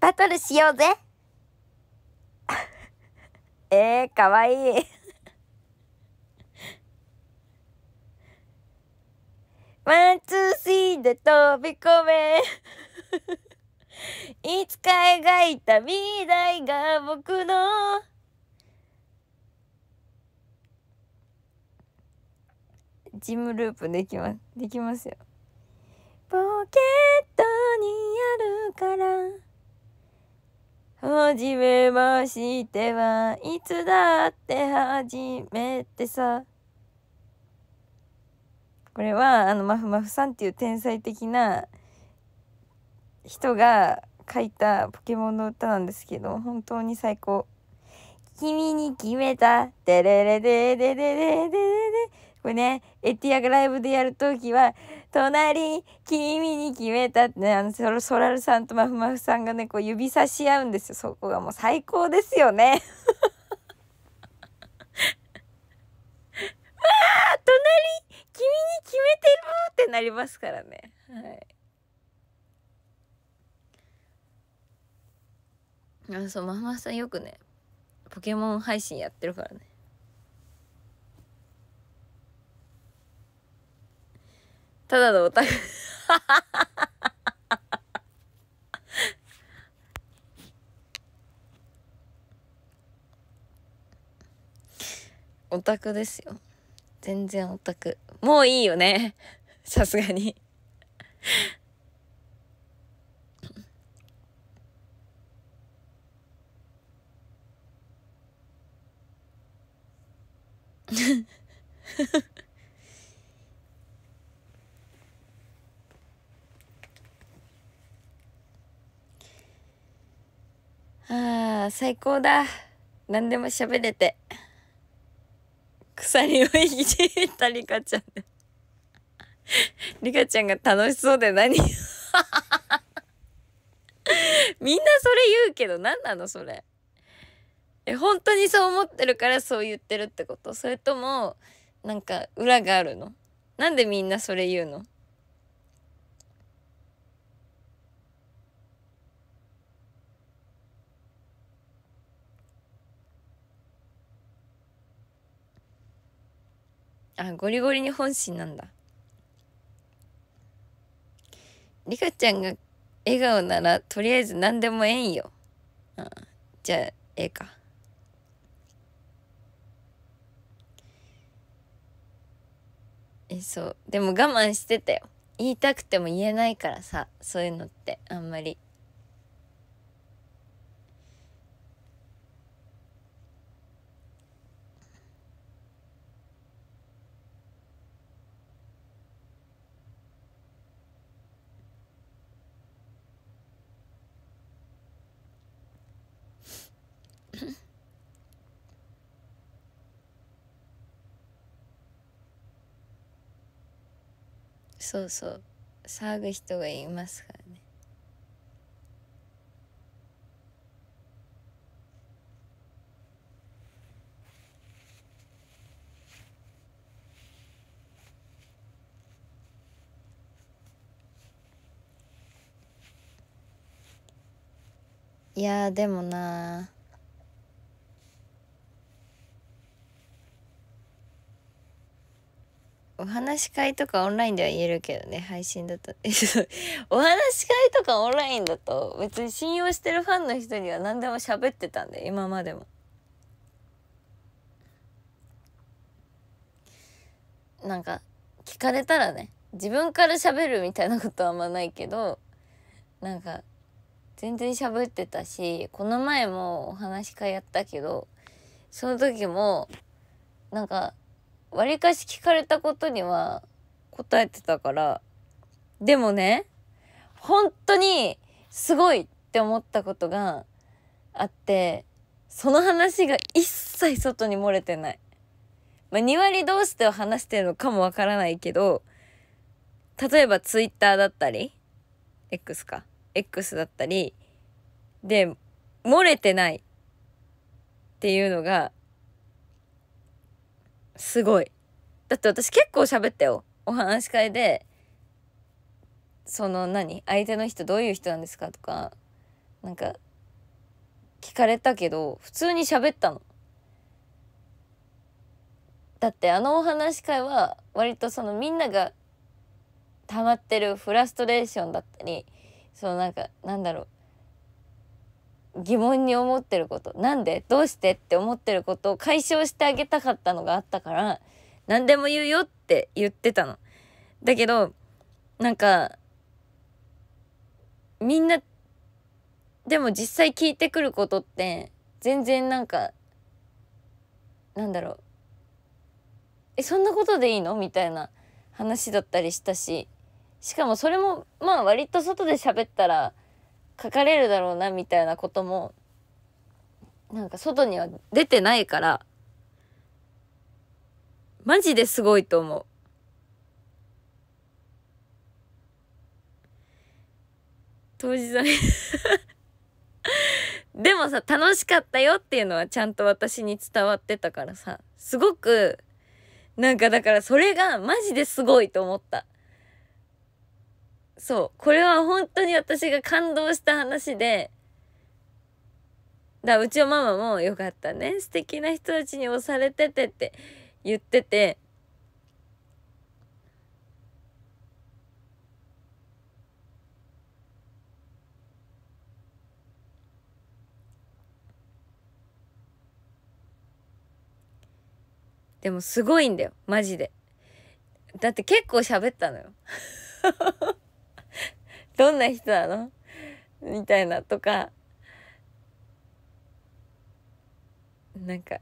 バトルしようぜ えー、かわいいワン、ツー、スリーで飛び込めいつか描いた未来が僕のジムループできますできますよポケットにあるから始めましてはいつだって初めてさこれはあのまふまふさんっていう天才的な人が書いたポケモンの歌なんですけど本当に最高君に決めたデレレデデデデデデこれねエティアがライブでやるときは隣君に決めたってねあのソラソラルさんとまふまふさんがねこう指差し合うんですよそこがもう最高ですよねわ 隣君に決めてるってなりますからねはいあそうママさんよくねポケモン配信やってるからねただのオタクオタクですよ全然オタクもういいよねさすがに ああ、最高だ。何でも喋れて。鎖をいじったリカちゃん。リカちゃんが楽しそうで何 みんなそれ言うけど何なのそれ。え、本当にそう思ってるからそう言ってるってことそれとも、なんか裏があるのなんでみんなそれ言うのあゴリゴリに本心なんだリカちゃんが笑顔ならとりあえず何でもええんよあじゃあええかえそうでも我慢してたよ言いたくても言えないからさそういうのってあんまりそうそう騒ぐ人がいますからねいやでもなーお話し会とかオンラインでは言えるけどね、配信だと。お話し会とかオンラインだと、別に信用してるファンの人には何でも喋ってたんで、今までも。なんか、聞かれたらね、自分から喋るみたいなことはあんまないけど、なんか、全然喋ってたし、この前もお話し会やったけど、その時も、なんか、わりかし聞かれたことには答えてたから、でもね、本当にすごいって思ったことがあって、その話が一切外に漏れてない。まあ、2割どうしては話してるのかもわからないけど、例えばツイッターだったり、X か、X だったり、で、漏れてないっていうのがすごい。だって私結構喋ったよ。お話し会で、その何相手の人どういう人なんですかとか、なんか、聞かれたけど、普通に喋ったの。だってあのお話し会は、割とそのみんなが溜まってるフラストレーションだったり、そのなんか、なんだろう、疑問に思ってることなんでどうしてって思ってることを解消してあげたかったのがあったから何でも言うよって言ってたの。だけどなんかみんなでも実際聞いてくることって全然なんかなんだろうえそんなことでいいのみたいな話だったりしたししかもそれもまあ割と外で喋ったら書かれるだろうなみたいなこともなんか外には出てないからマジですごいと思う。当時だね でもさ楽しかったよっていうのはちゃんと私に伝わってたからさすごくなんかだからそれがマジですごいと思った。そう。これは本当に私が感動した話で、だうちのママもよかったね。素敵な人たちに押されててって言ってて、でもすごいんだよ、マジで。だって結構喋ったのよ。どんな人なのみたいなとか、なんか、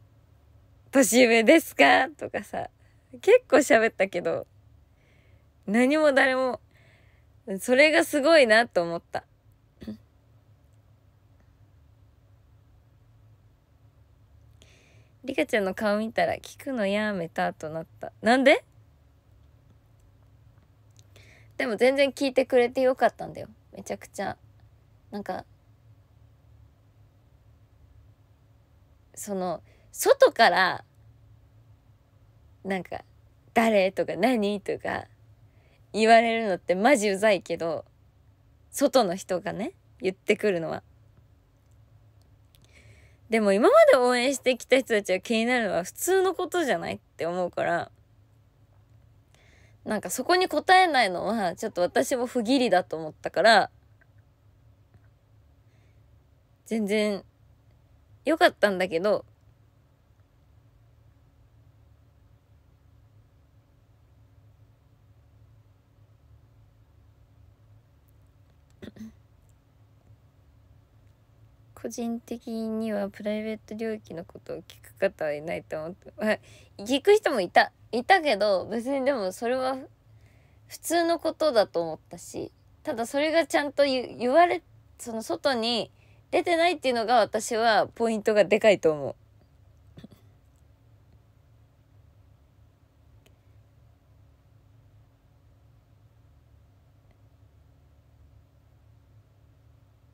年上ですかとかさ、結構喋ったけど、何も誰も、それがすごいなと思った。リカちゃんの顔見たら聞くのやめたとなった。なんででも全然聞いてくれてよかったんだよめちゃくちゃなんかその外からなんか「誰?」とか「何?」とか言われるのってマジうざいけど外の人がね言ってくるのは。でも今まで応援してきた人たちが気になるのは普通のことじゃないって思うからなんかそこに答えないのは、ちょっと私も不義理だと思ったから、全然、良かったんだけど、個人的にはプライベート領域のことを聞く方はいないと思って、聞く人もいた、いたけど、別にでもそれは普通のことだと思ったし、ただそれがちゃんと言われ、その外に出てないっていうのが私はポイントがでかいと思う。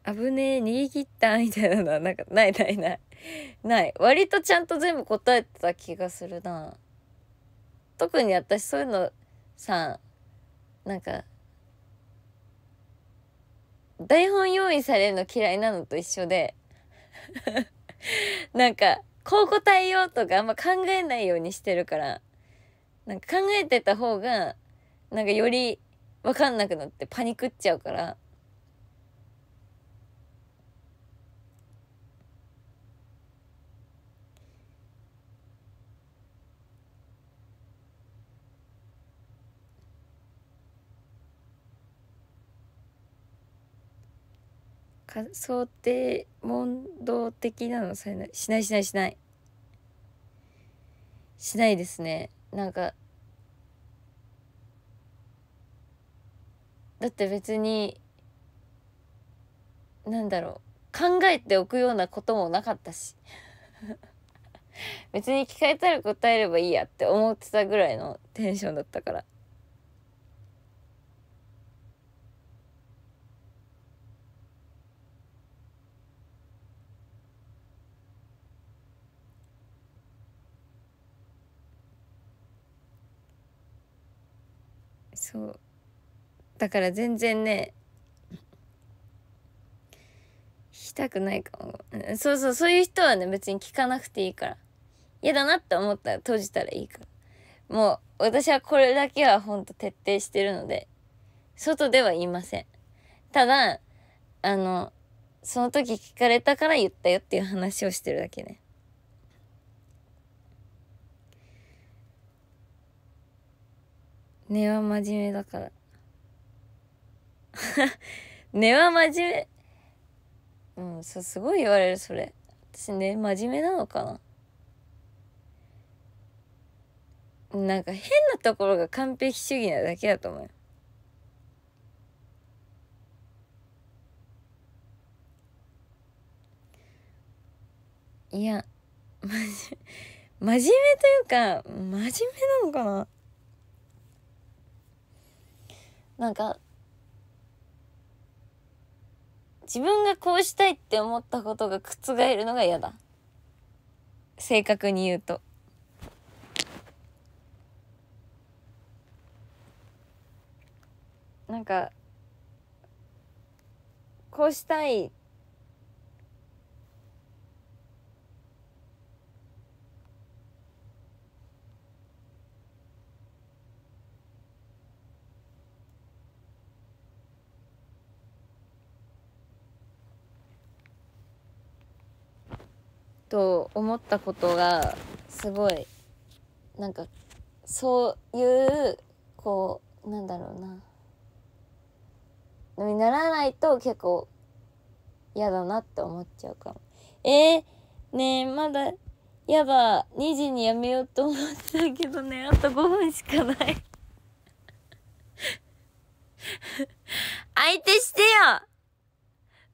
危ねえ、逃げ切ったみたいなのはなんか、ないないない。ない。割とちゃんと全部答えてた気がするな。特に私そういうのさ、なんか、台本用意されるの嫌いなのと一緒で なんか、こう答えようとかあんま考えないようにしてるから、なんか考えてた方が、なんかよりわかんなくなってパニクっちゃうから、想定問答的なのされないしないしないしないしないですねなんかだって別になんだろう考えておくようなこともなかったし 別に聞かれたら答えればいいやって思ってたぐらいのテンションだったからそうだから全然ねしたくないかもそうそうそういう人はね別に聞かなくていいから嫌だなって思ったら閉じたらいいからもう私はこれだけはほんと徹底してるので外では言いませんただあのその時聞かれたから言ったよっていう話をしてるだけね根は真面目だから 根は真面目うんそうすごい言われるそれ私ね真面目なのかななんか変なところが完璧主義なだけだと思ういや、面目。真面目というか、真面目なのかななんか自分がこうしたいって思ったことが覆るのが嫌だ正確に言うと。なんかこうしたいと思ったことがすごいなんかそういうこうなんだろうなにならないと結構嫌だなって思っちゃうかも。えー、ねえまだやば2時にやめようと思ってたけどねあと5分しかない相手してよ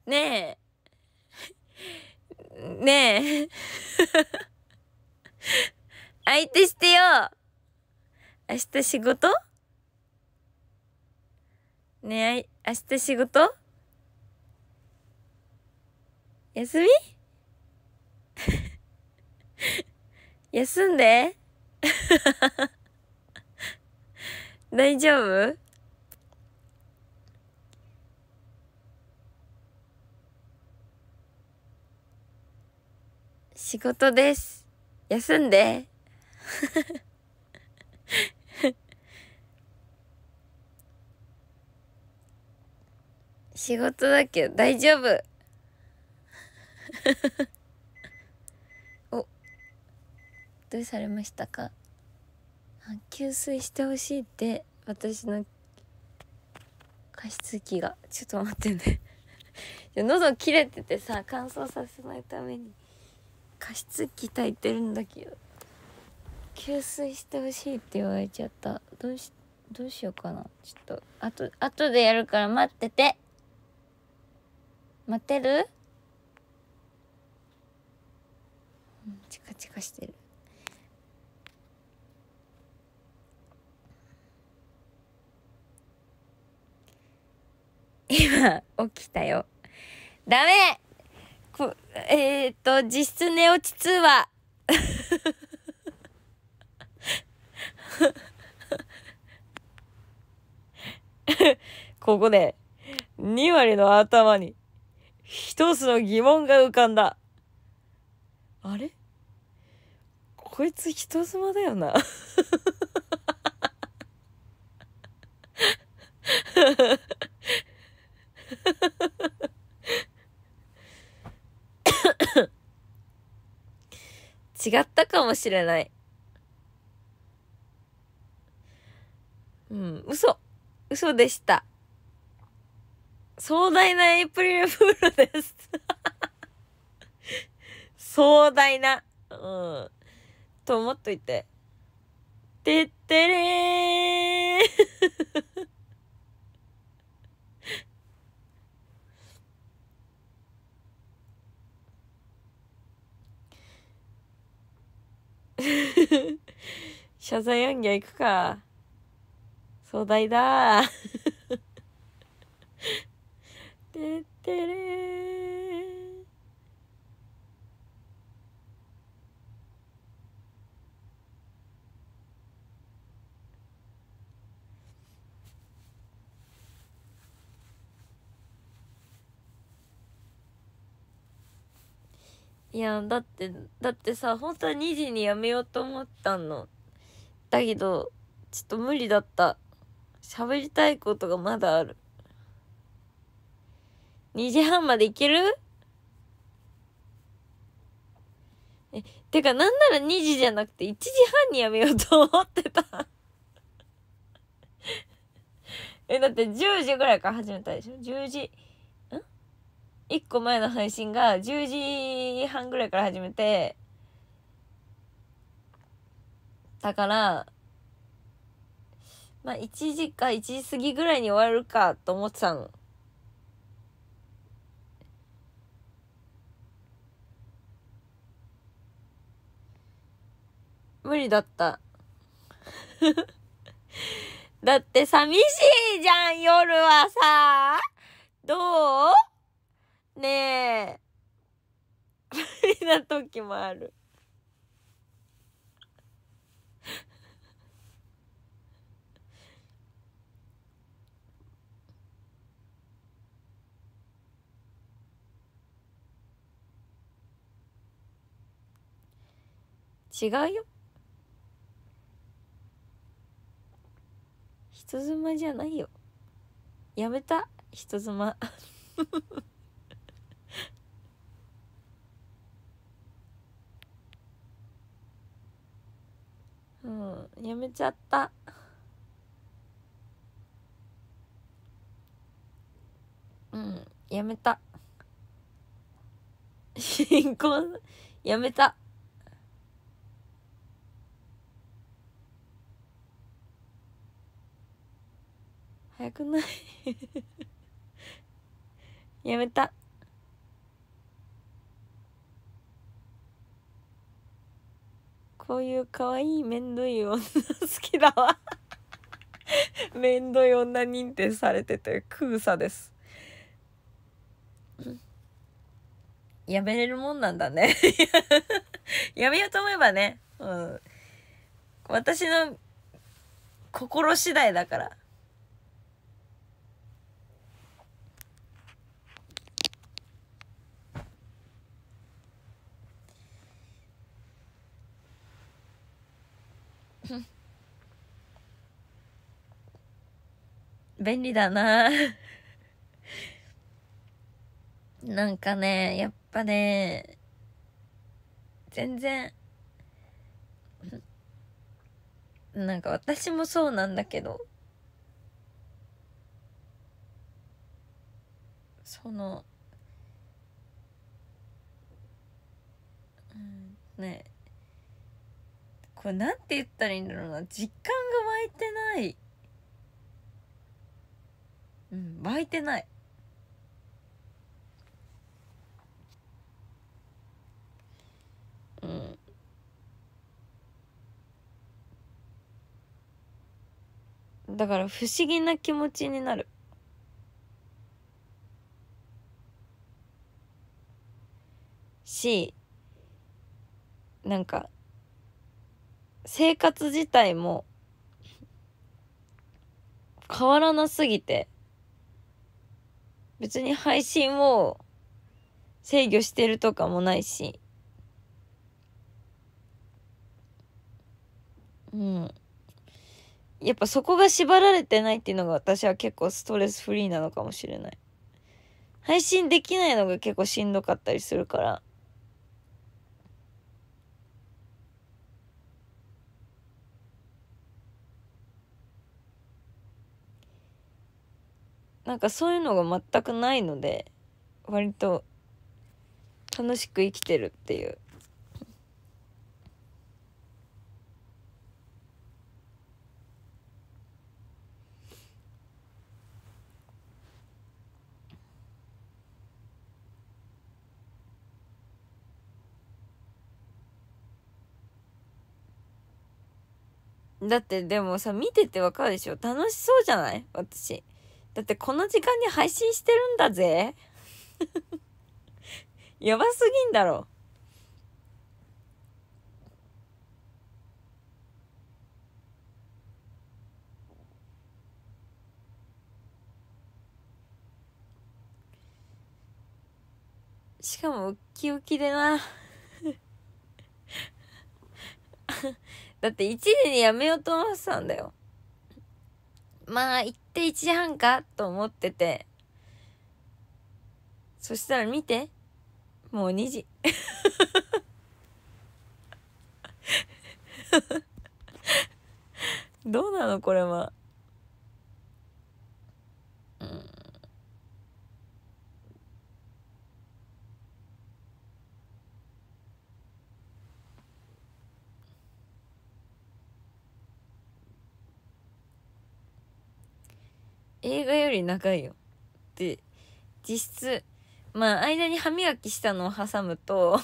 ねえねえ相手してよ明日仕事ねえ、明日仕事休み 休んで 大丈夫仕事です。休んで。仕事だけど大丈夫。お、どうされましたか給水してほしいって、私の加湿器が。ちょっと待ってね喉切れててさ、乾燥させないために。加湿器炊いてるんだけど給水してほしいって言われちゃったどうしどうしようかなちょっとあとあとでやるから待ってて待ってる、うん、チカチカしてる今起きたよダメこえー、っと、実質寝落ち通話 ここで、2割の頭に、一つの疑問が浮かんだ。あれこいつ人妻だよなもしれない。うん、嘘。嘘でした。壮大なエイプリルフールです 壮大な。うん。と思っといて。てってれー 謝罪アン行くか。壮大だー。てってれー。いやだってだってさ本当は2時にやめようと思ったのだけどちょっと無理だった喋りたいことがまだある2時半までいけるえてかなんなら2時じゃなくて1時半にやめようと思ってたえだって10時ぐらいから始めたでしょ10時1個前の配信が10時半ぐらいから始めて、だから、まあ、1時か1時過ぎぐらいに終わるかと思ってたの。無理だった。だって寂しいじゃん、夜はさ。どうねえ。無 理な時もある。違うよ人妻じゃないよやめた人妻 うんやめちゃったうんやめた新婚やめた早くない やめたこういう可愛いめんどい女好きだわめんどい女認定されてて空さです。やめれるもんなんだねやめようと思えばね。うん。私の心次第だから。便利だな なんかね、やっぱね、全然、なんか私もそうなんだけど、その、うん、ね、これなんて言ったらいいんだろうな、実感が湧いてない。うん湧いてないうんだから不思議な気持ちになるしなんか生活自体も変わらなすぎて別に配信を制御してるとかもないし。うん。やっぱそこが縛られてないっていうのが私は結構ストレスフリーなのかもしれない。配信できないのが結構しんどかったりするから。なんかそういうのが全くないので割と楽しく生きてるっていう。だってでもさ見ててわかるでしょ楽しそうじゃない私だってこの時間に配信してるんだぜ。やばすぎんだろ。しかもウッキウキでな だって1時にやめようと思ってたんだよまあ行って1時半かと思っててそしたら見てもう2時 どうなのこれはうん映画より長いよで、実質まあ間に歯磨きしたのを挟むと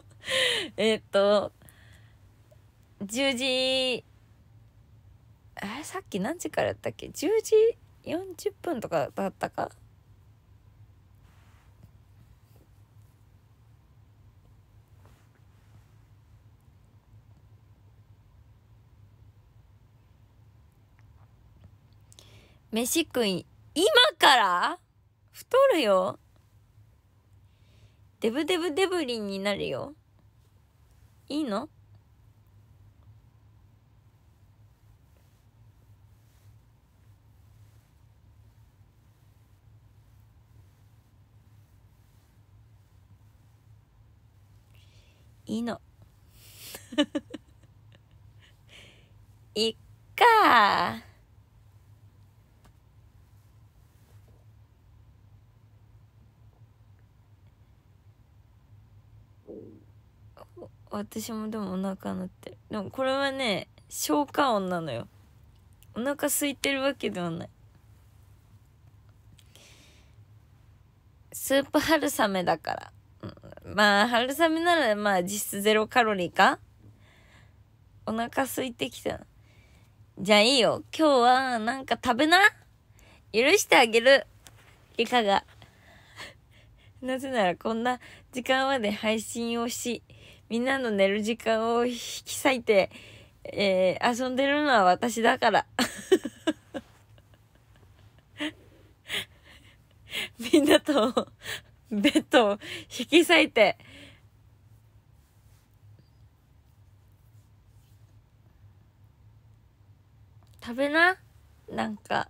えっと10時えさっき何時からやったっけ10時40分とかだったか飯食い、今から太るよ。デブデブデブリンになるよ。いいのいいの。いっか私もでもお腹鳴ってるでもこれはね消化音なのよお腹空いてるわけではないスープ春雨だから、うん、まあ春雨ならまあ実質ゼロカロリーかお腹空いてきたじゃあいいよ今日はなんか食べな許してあげるいかがなぜならこんな時間まで配信をしみんなの寝る時間を引き裂いて、えー、遊んでるのは私だから。みんなと、ベッドを引き裂いて、食べななんか。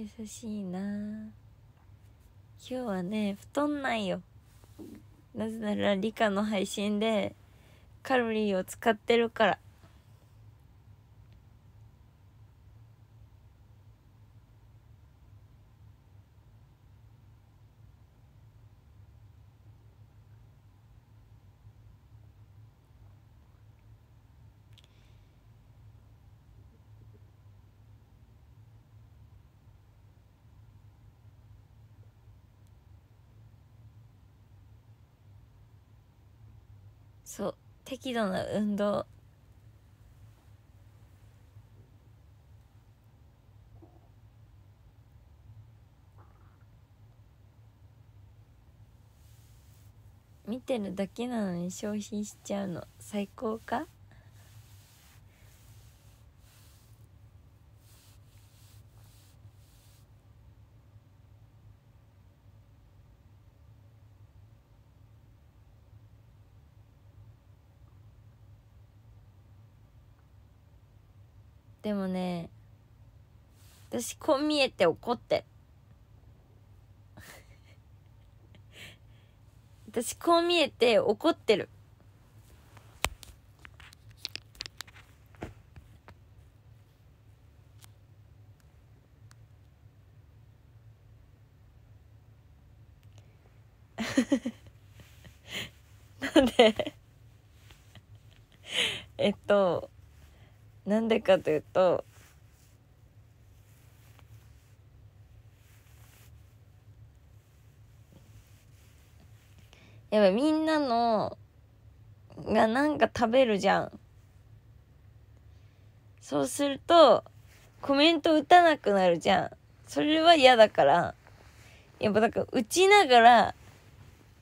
優しいな今日はね布団ないよなぜなら理科の配信でカロリーを使ってるから適度な運動見てるだけなのに消費しちゃうの最高かでもね、私こう見えて怒って 私こう見えて怒ってる。なんで えっとなんでかというとやっぱみんなのがなんか食べるじゃん。そうするとコメント打たなくなるじゃん。それは嫌だから。やっぱだから打ちながら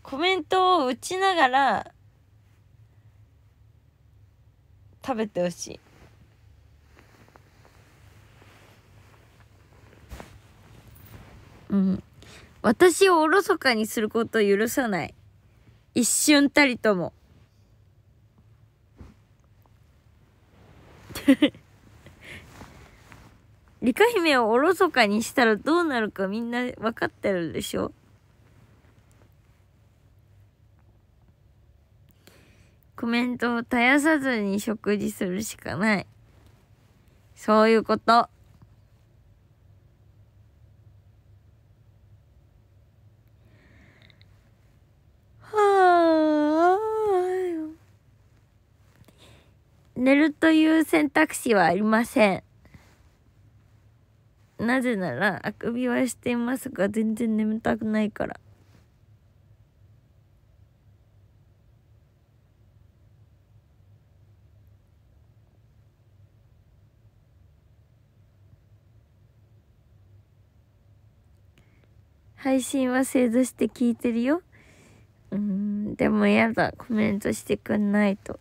コメントを打ちながら食べてほしい。うん。私をおろそかにすることを許さない。一瞬たりとも。リカ姫をおろそかにしたらどうなるかみんな分かってるでしょコメントを絶やさずに食事するしかない。そういうこと。寝るという選択肢はありません。なぜなら、あくびはしていますが、全然眠たくないから。配信は制度して聞いてるよ。うん、でもやだ、コメントしてくんないと。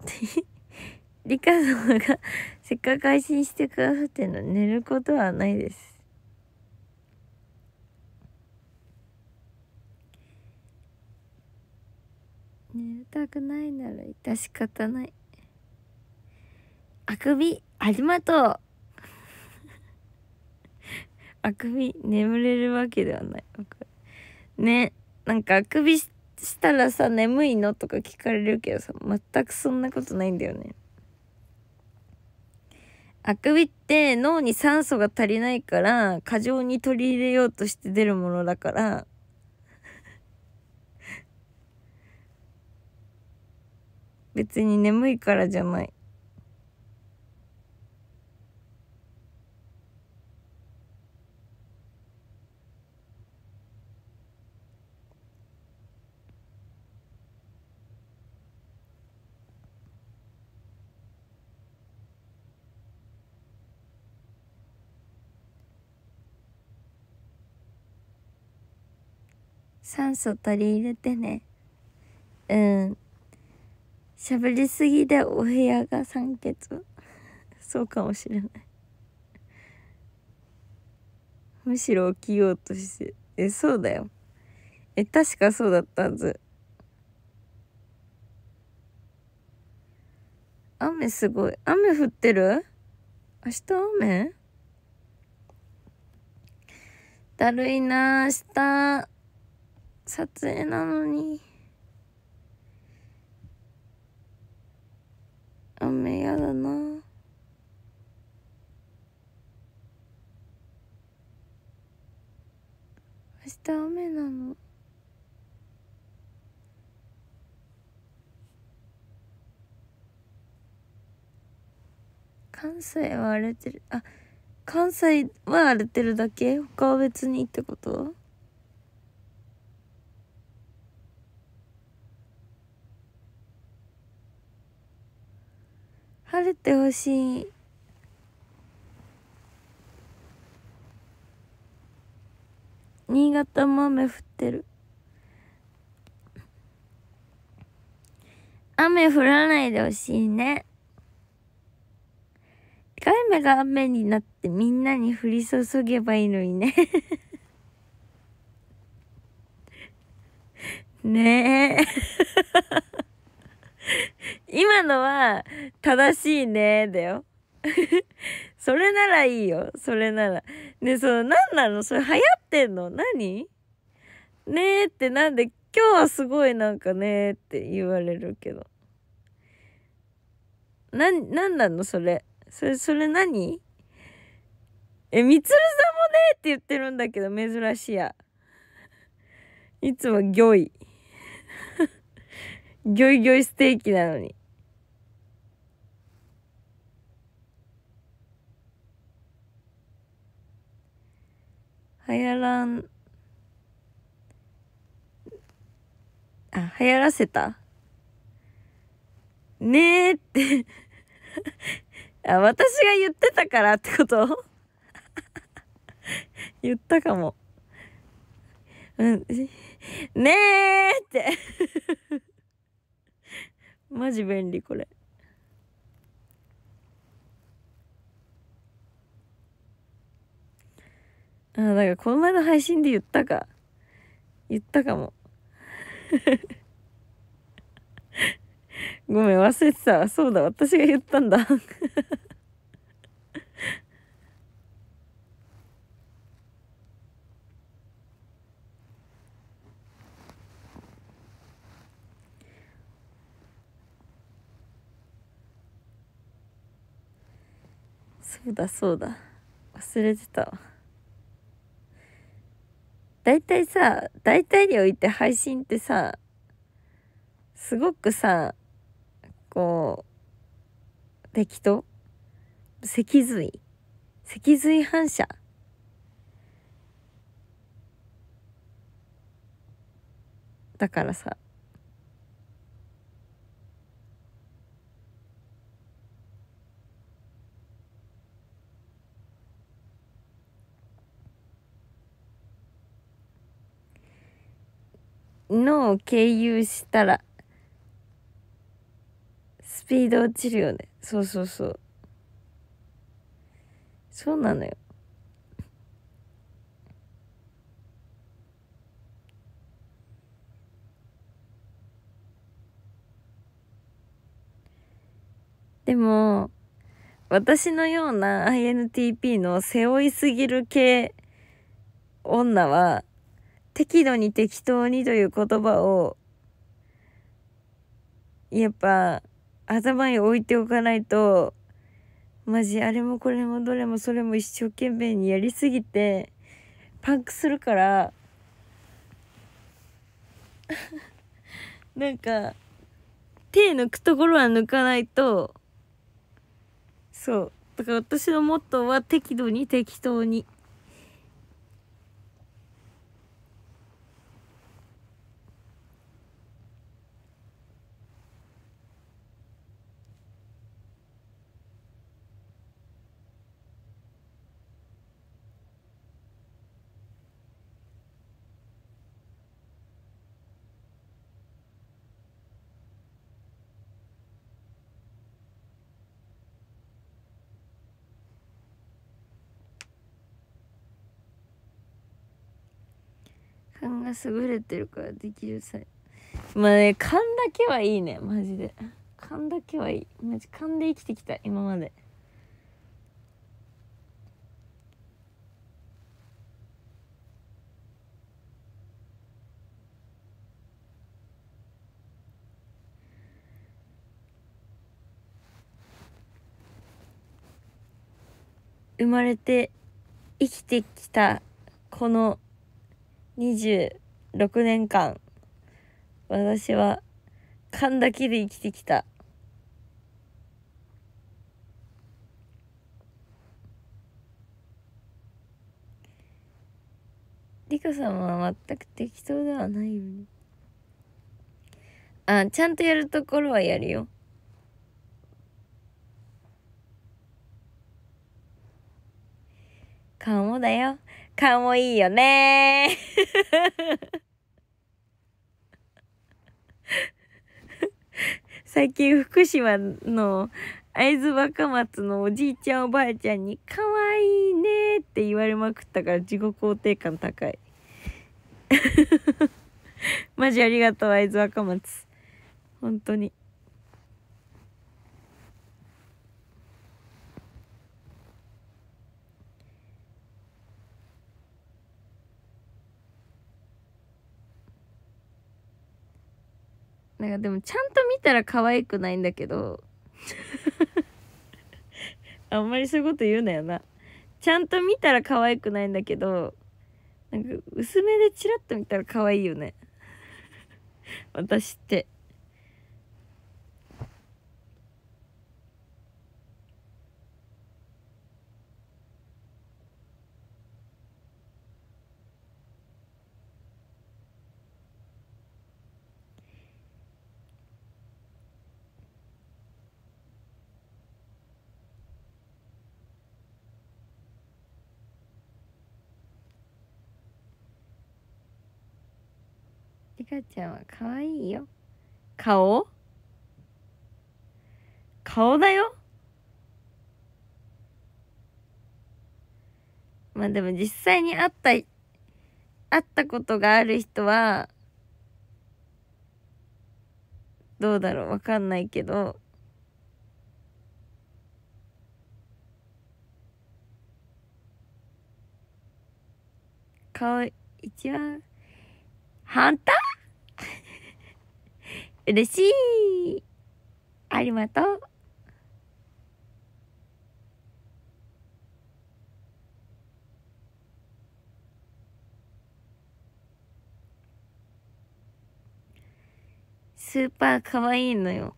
リカ様がせっかく配信してくださってるの寝ることはないです。寝たくないなら致し方ない。あくび、ありがとう。あくび眠れるわけではないねなんかあくびしたらさ眠いのとか聞かれるけどさ全くそんなことないんだよねあくびって脳に酸素が足りないから過剰に取り入れようとして出るものだから別に眠いからじゃない酸素取り入れてね。うん。べりすぎでお部屋が酸欠。そうかもしれない。むしろ起きようとして。え、そうだよ。え、確かそうだったはず。雨すごい。雨降ってる明日雨だるいな明日。撮影なのに雨やだな明日雨なの関西は荒れてるあ関西は荒れてるだけ他は別にってこと晴れてほしい新潟も雨降ってる雨降らないでほしいねカメが雨になってみんなに降り注げばいいのにね ねえ 今のは、正しいね、だよ。それならいいよ。それなら。ねその、何なのそれ流行ってんの何ねえってなんで、今日はすごいなんかねえって言われるけど。な、なんなのそれ。それ、それ何え、みつるさんもねえって言ってるんだけど、珍しいや。いつもギョイ。ギョイギョイステーキなのに。流行らん、あ、流行らせたねえって あ、私が言ってたからってこと 言ったかも。うん、ねえってマジ便利これあだからこの前の配信で言ったか言ったかも ごめん忘れてたそうだ私が言ったんだそうだそうだ忘れてたわ大体さ大体において配信ってさすごくさこう適当脊髄脊髄反射だからさ脳を経由したら、スピード落ちるよね。そうそうそう。そうなのよ。でも、私のような INTP の背負いすぎる系女は、適度に適当にという言葉をやっぱ頭に置いておかないとマジあれもこれもどれもそれも一生懸命にやりすぎてパンクするから なんか手抜くところは抜かないとそうだから私のモットーは適度に適当に。が優れてるからできるさまあね勘だけはいいねマジで勘だけはいいマジ勘で生きてきた今まで生まれて生きてきたこの26年間、私は勘だけで生きてきた。リカんは全く適当ではないよね。あ、ちゃんとやるところはやるよ。顔もだよ。顔もいいよね 最近福島の会津若松のおじいちゃんおばあちゃんに「かわいいね」って言われまくったから自己肯定感高い マジありがとう会津若松本当になんかでもちゃんと見たら可愛くないんだけど あんまりそういうこと言うなよなちゃんと見たら可愛くないんだけどなんか薄めでチラッと見たら可愛いよね 私って。かちゃんは可愛いよ。顔顔だよまあでも実際に会った、会ったことがある人は、どうだろうわかんないけど、顔、一番、反対嬉しいありがとうスーパーかわいいのよ。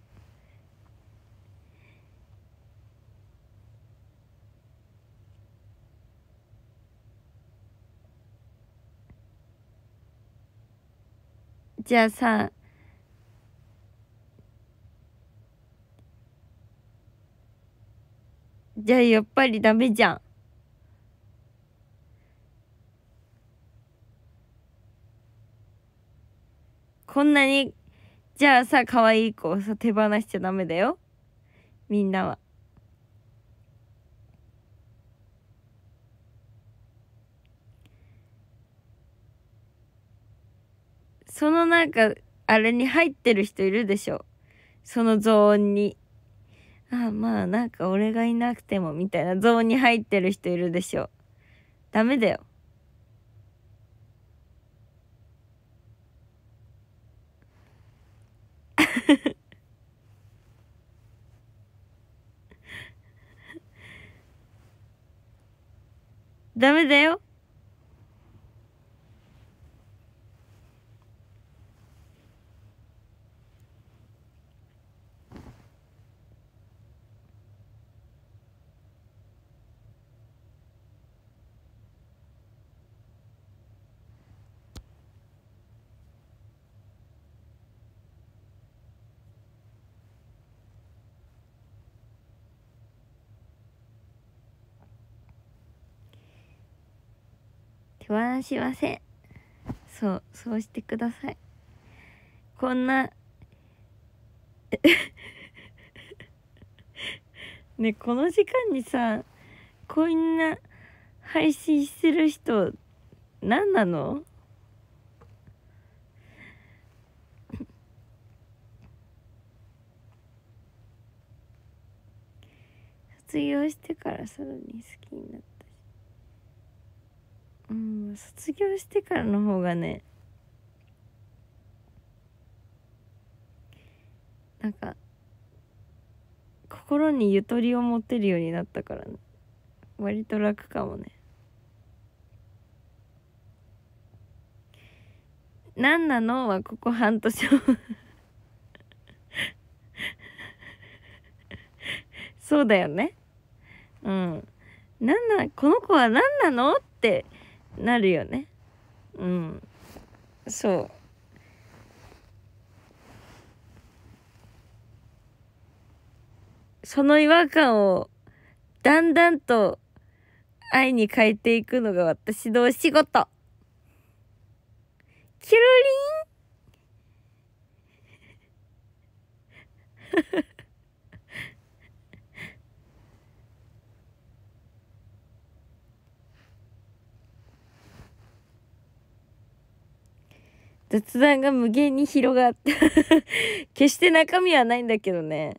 じゃあさじゃあやっぱりダメじゃん。こんなに、じゃあさ、可愛い子をさ、手放しちゃダメだよ。みんなは。そのなんか、あれに入ってる人いるでしょ。そのゾーンに。あまあなんか俺がいなくてもみたいなゾーンに入ってる人いるでしょ。ダメだよ。ダメだよ。不安しませんそうそうしてくださいこんな ねこの時間にさこんな配信してる人何なの 卒業してからさらに好きになったうん卒業してからの方がねなんか心にゆとりを持てるようになったからね割と楽かもね「何なの?」はここ半年そうだよねうんなんなこの子は何なのってなるよねうんそうその違和感をだんだんと愛に変えていくのが私のお仕事キュルリン雑談が無限に広がって 決して中身はないんだけどね。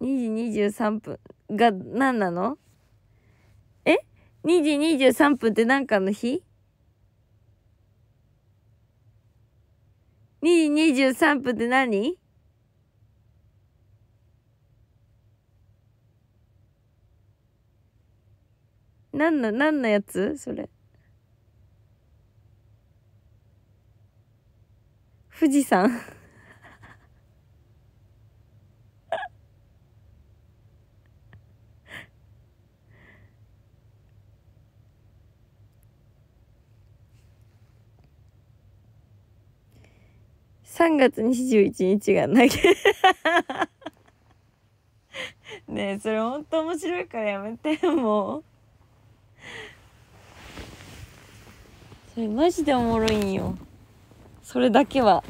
2時23分が何なのえ ?2 時23分って何かの日 ?2 時23分って何何の何のやつそれ。富士山3月21日が投げ ねえそれほんと面白いからやめてもうそれマジでおもろいんよそれだけは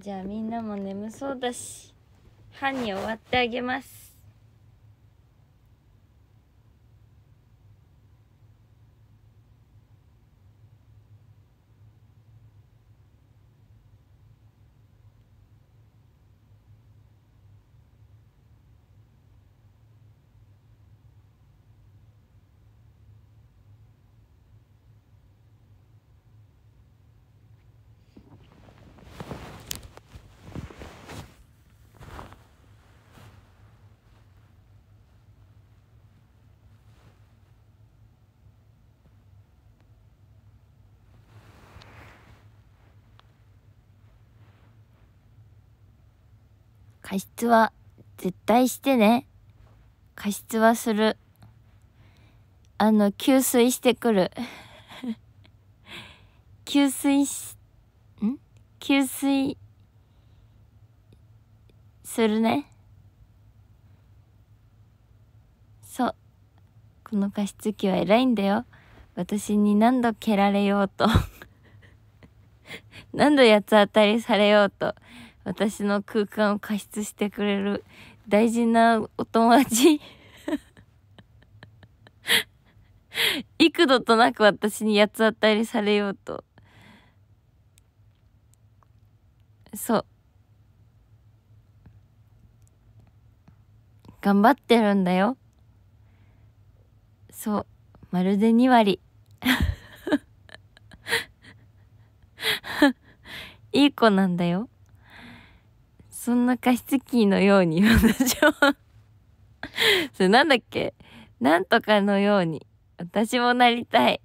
じゃあみんなも眠そうだし歯に終わってあげます加湿は絶対してね。過失はする。あの、給水してくる。給水し、ん給水、するね。そう。この加湿器は偉いんだよ。私に何度蹴られようと 何度八つ当たりされようと。私の空間を加湿してくれる大事なお友達 幾度となく私に八つ当たりされようとそう頑張ってるんだよそうまるで2割 いい子なんだよそんな加湿器のように私も、それなんだっけなんとかのように私もなりたい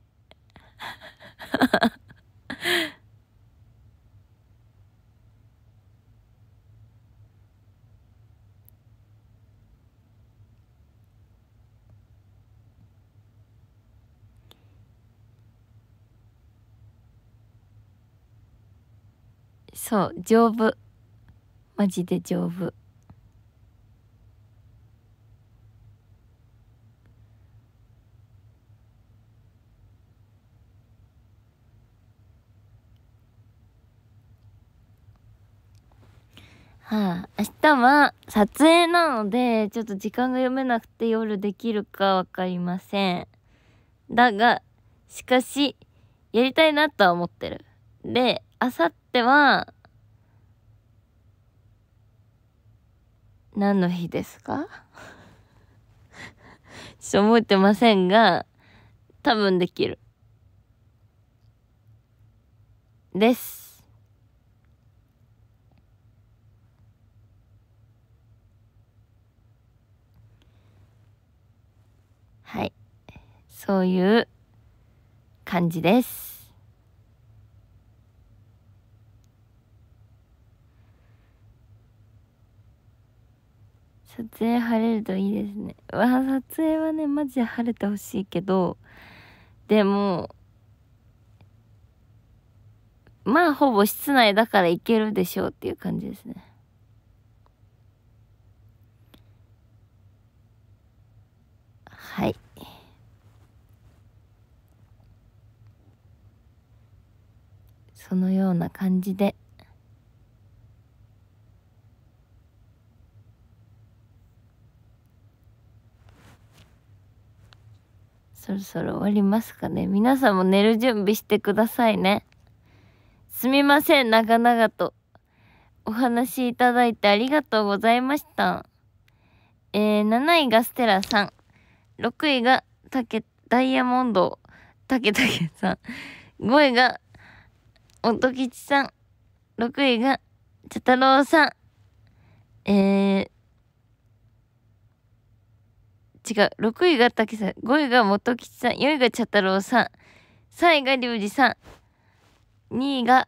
そう丈夫マジで丈夫はあ、明日は撮影なので、ちょっと時間が読めなくて夜できるかわかりません。だが、しかし、やりたいなとは思ってる。で、あさっては、何の日ですか ちょっと覚えてませんが、多分できる。です。はい。そういう感じです。撮影晴れるといいですねわ撮影はねマジで晴れてほしいけどでもまあほぼ室内だからいけるでしょうっていう感じですねはいそのような感じでそろそろ終わりますかね。皆さんも寝る準備してくださいね。すみません、長々と。お話いただいてありがとうございました。えー、7位がステラさん。6位がたけ、ダイヤモンド、たけたけさん。5位が、おときちさん。6位が、茶太郎さん。えー、違う。6位が竹さん。5位が元吉さん。4位が茶太郎さん。3位が龍二さん。2位が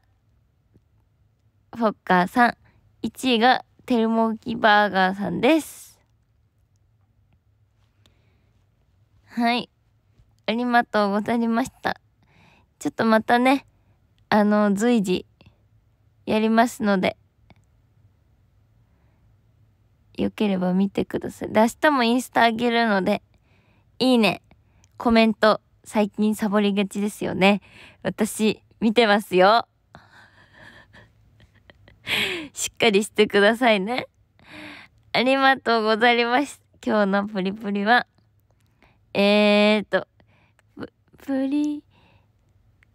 フォッカーさん。1位がテルモキバーガーさんです。はい。ありがとうございました。ちょっとまたね、あの、随時やりますので、よければ見てください。で、明日もインスタあげるので、いいね、コメント、最近サボりがちですよね。私、見てますよ。しっかりしてくださいね。ありがとうございます。今日のプリプリは、えーと、ププリ、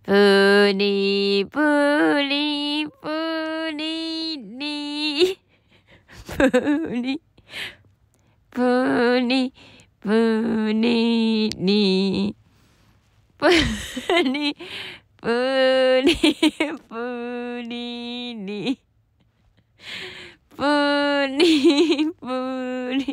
プリプリプリリプリ、プリ、プリリ。プリ、プリ、プリリ。プリ、プリ。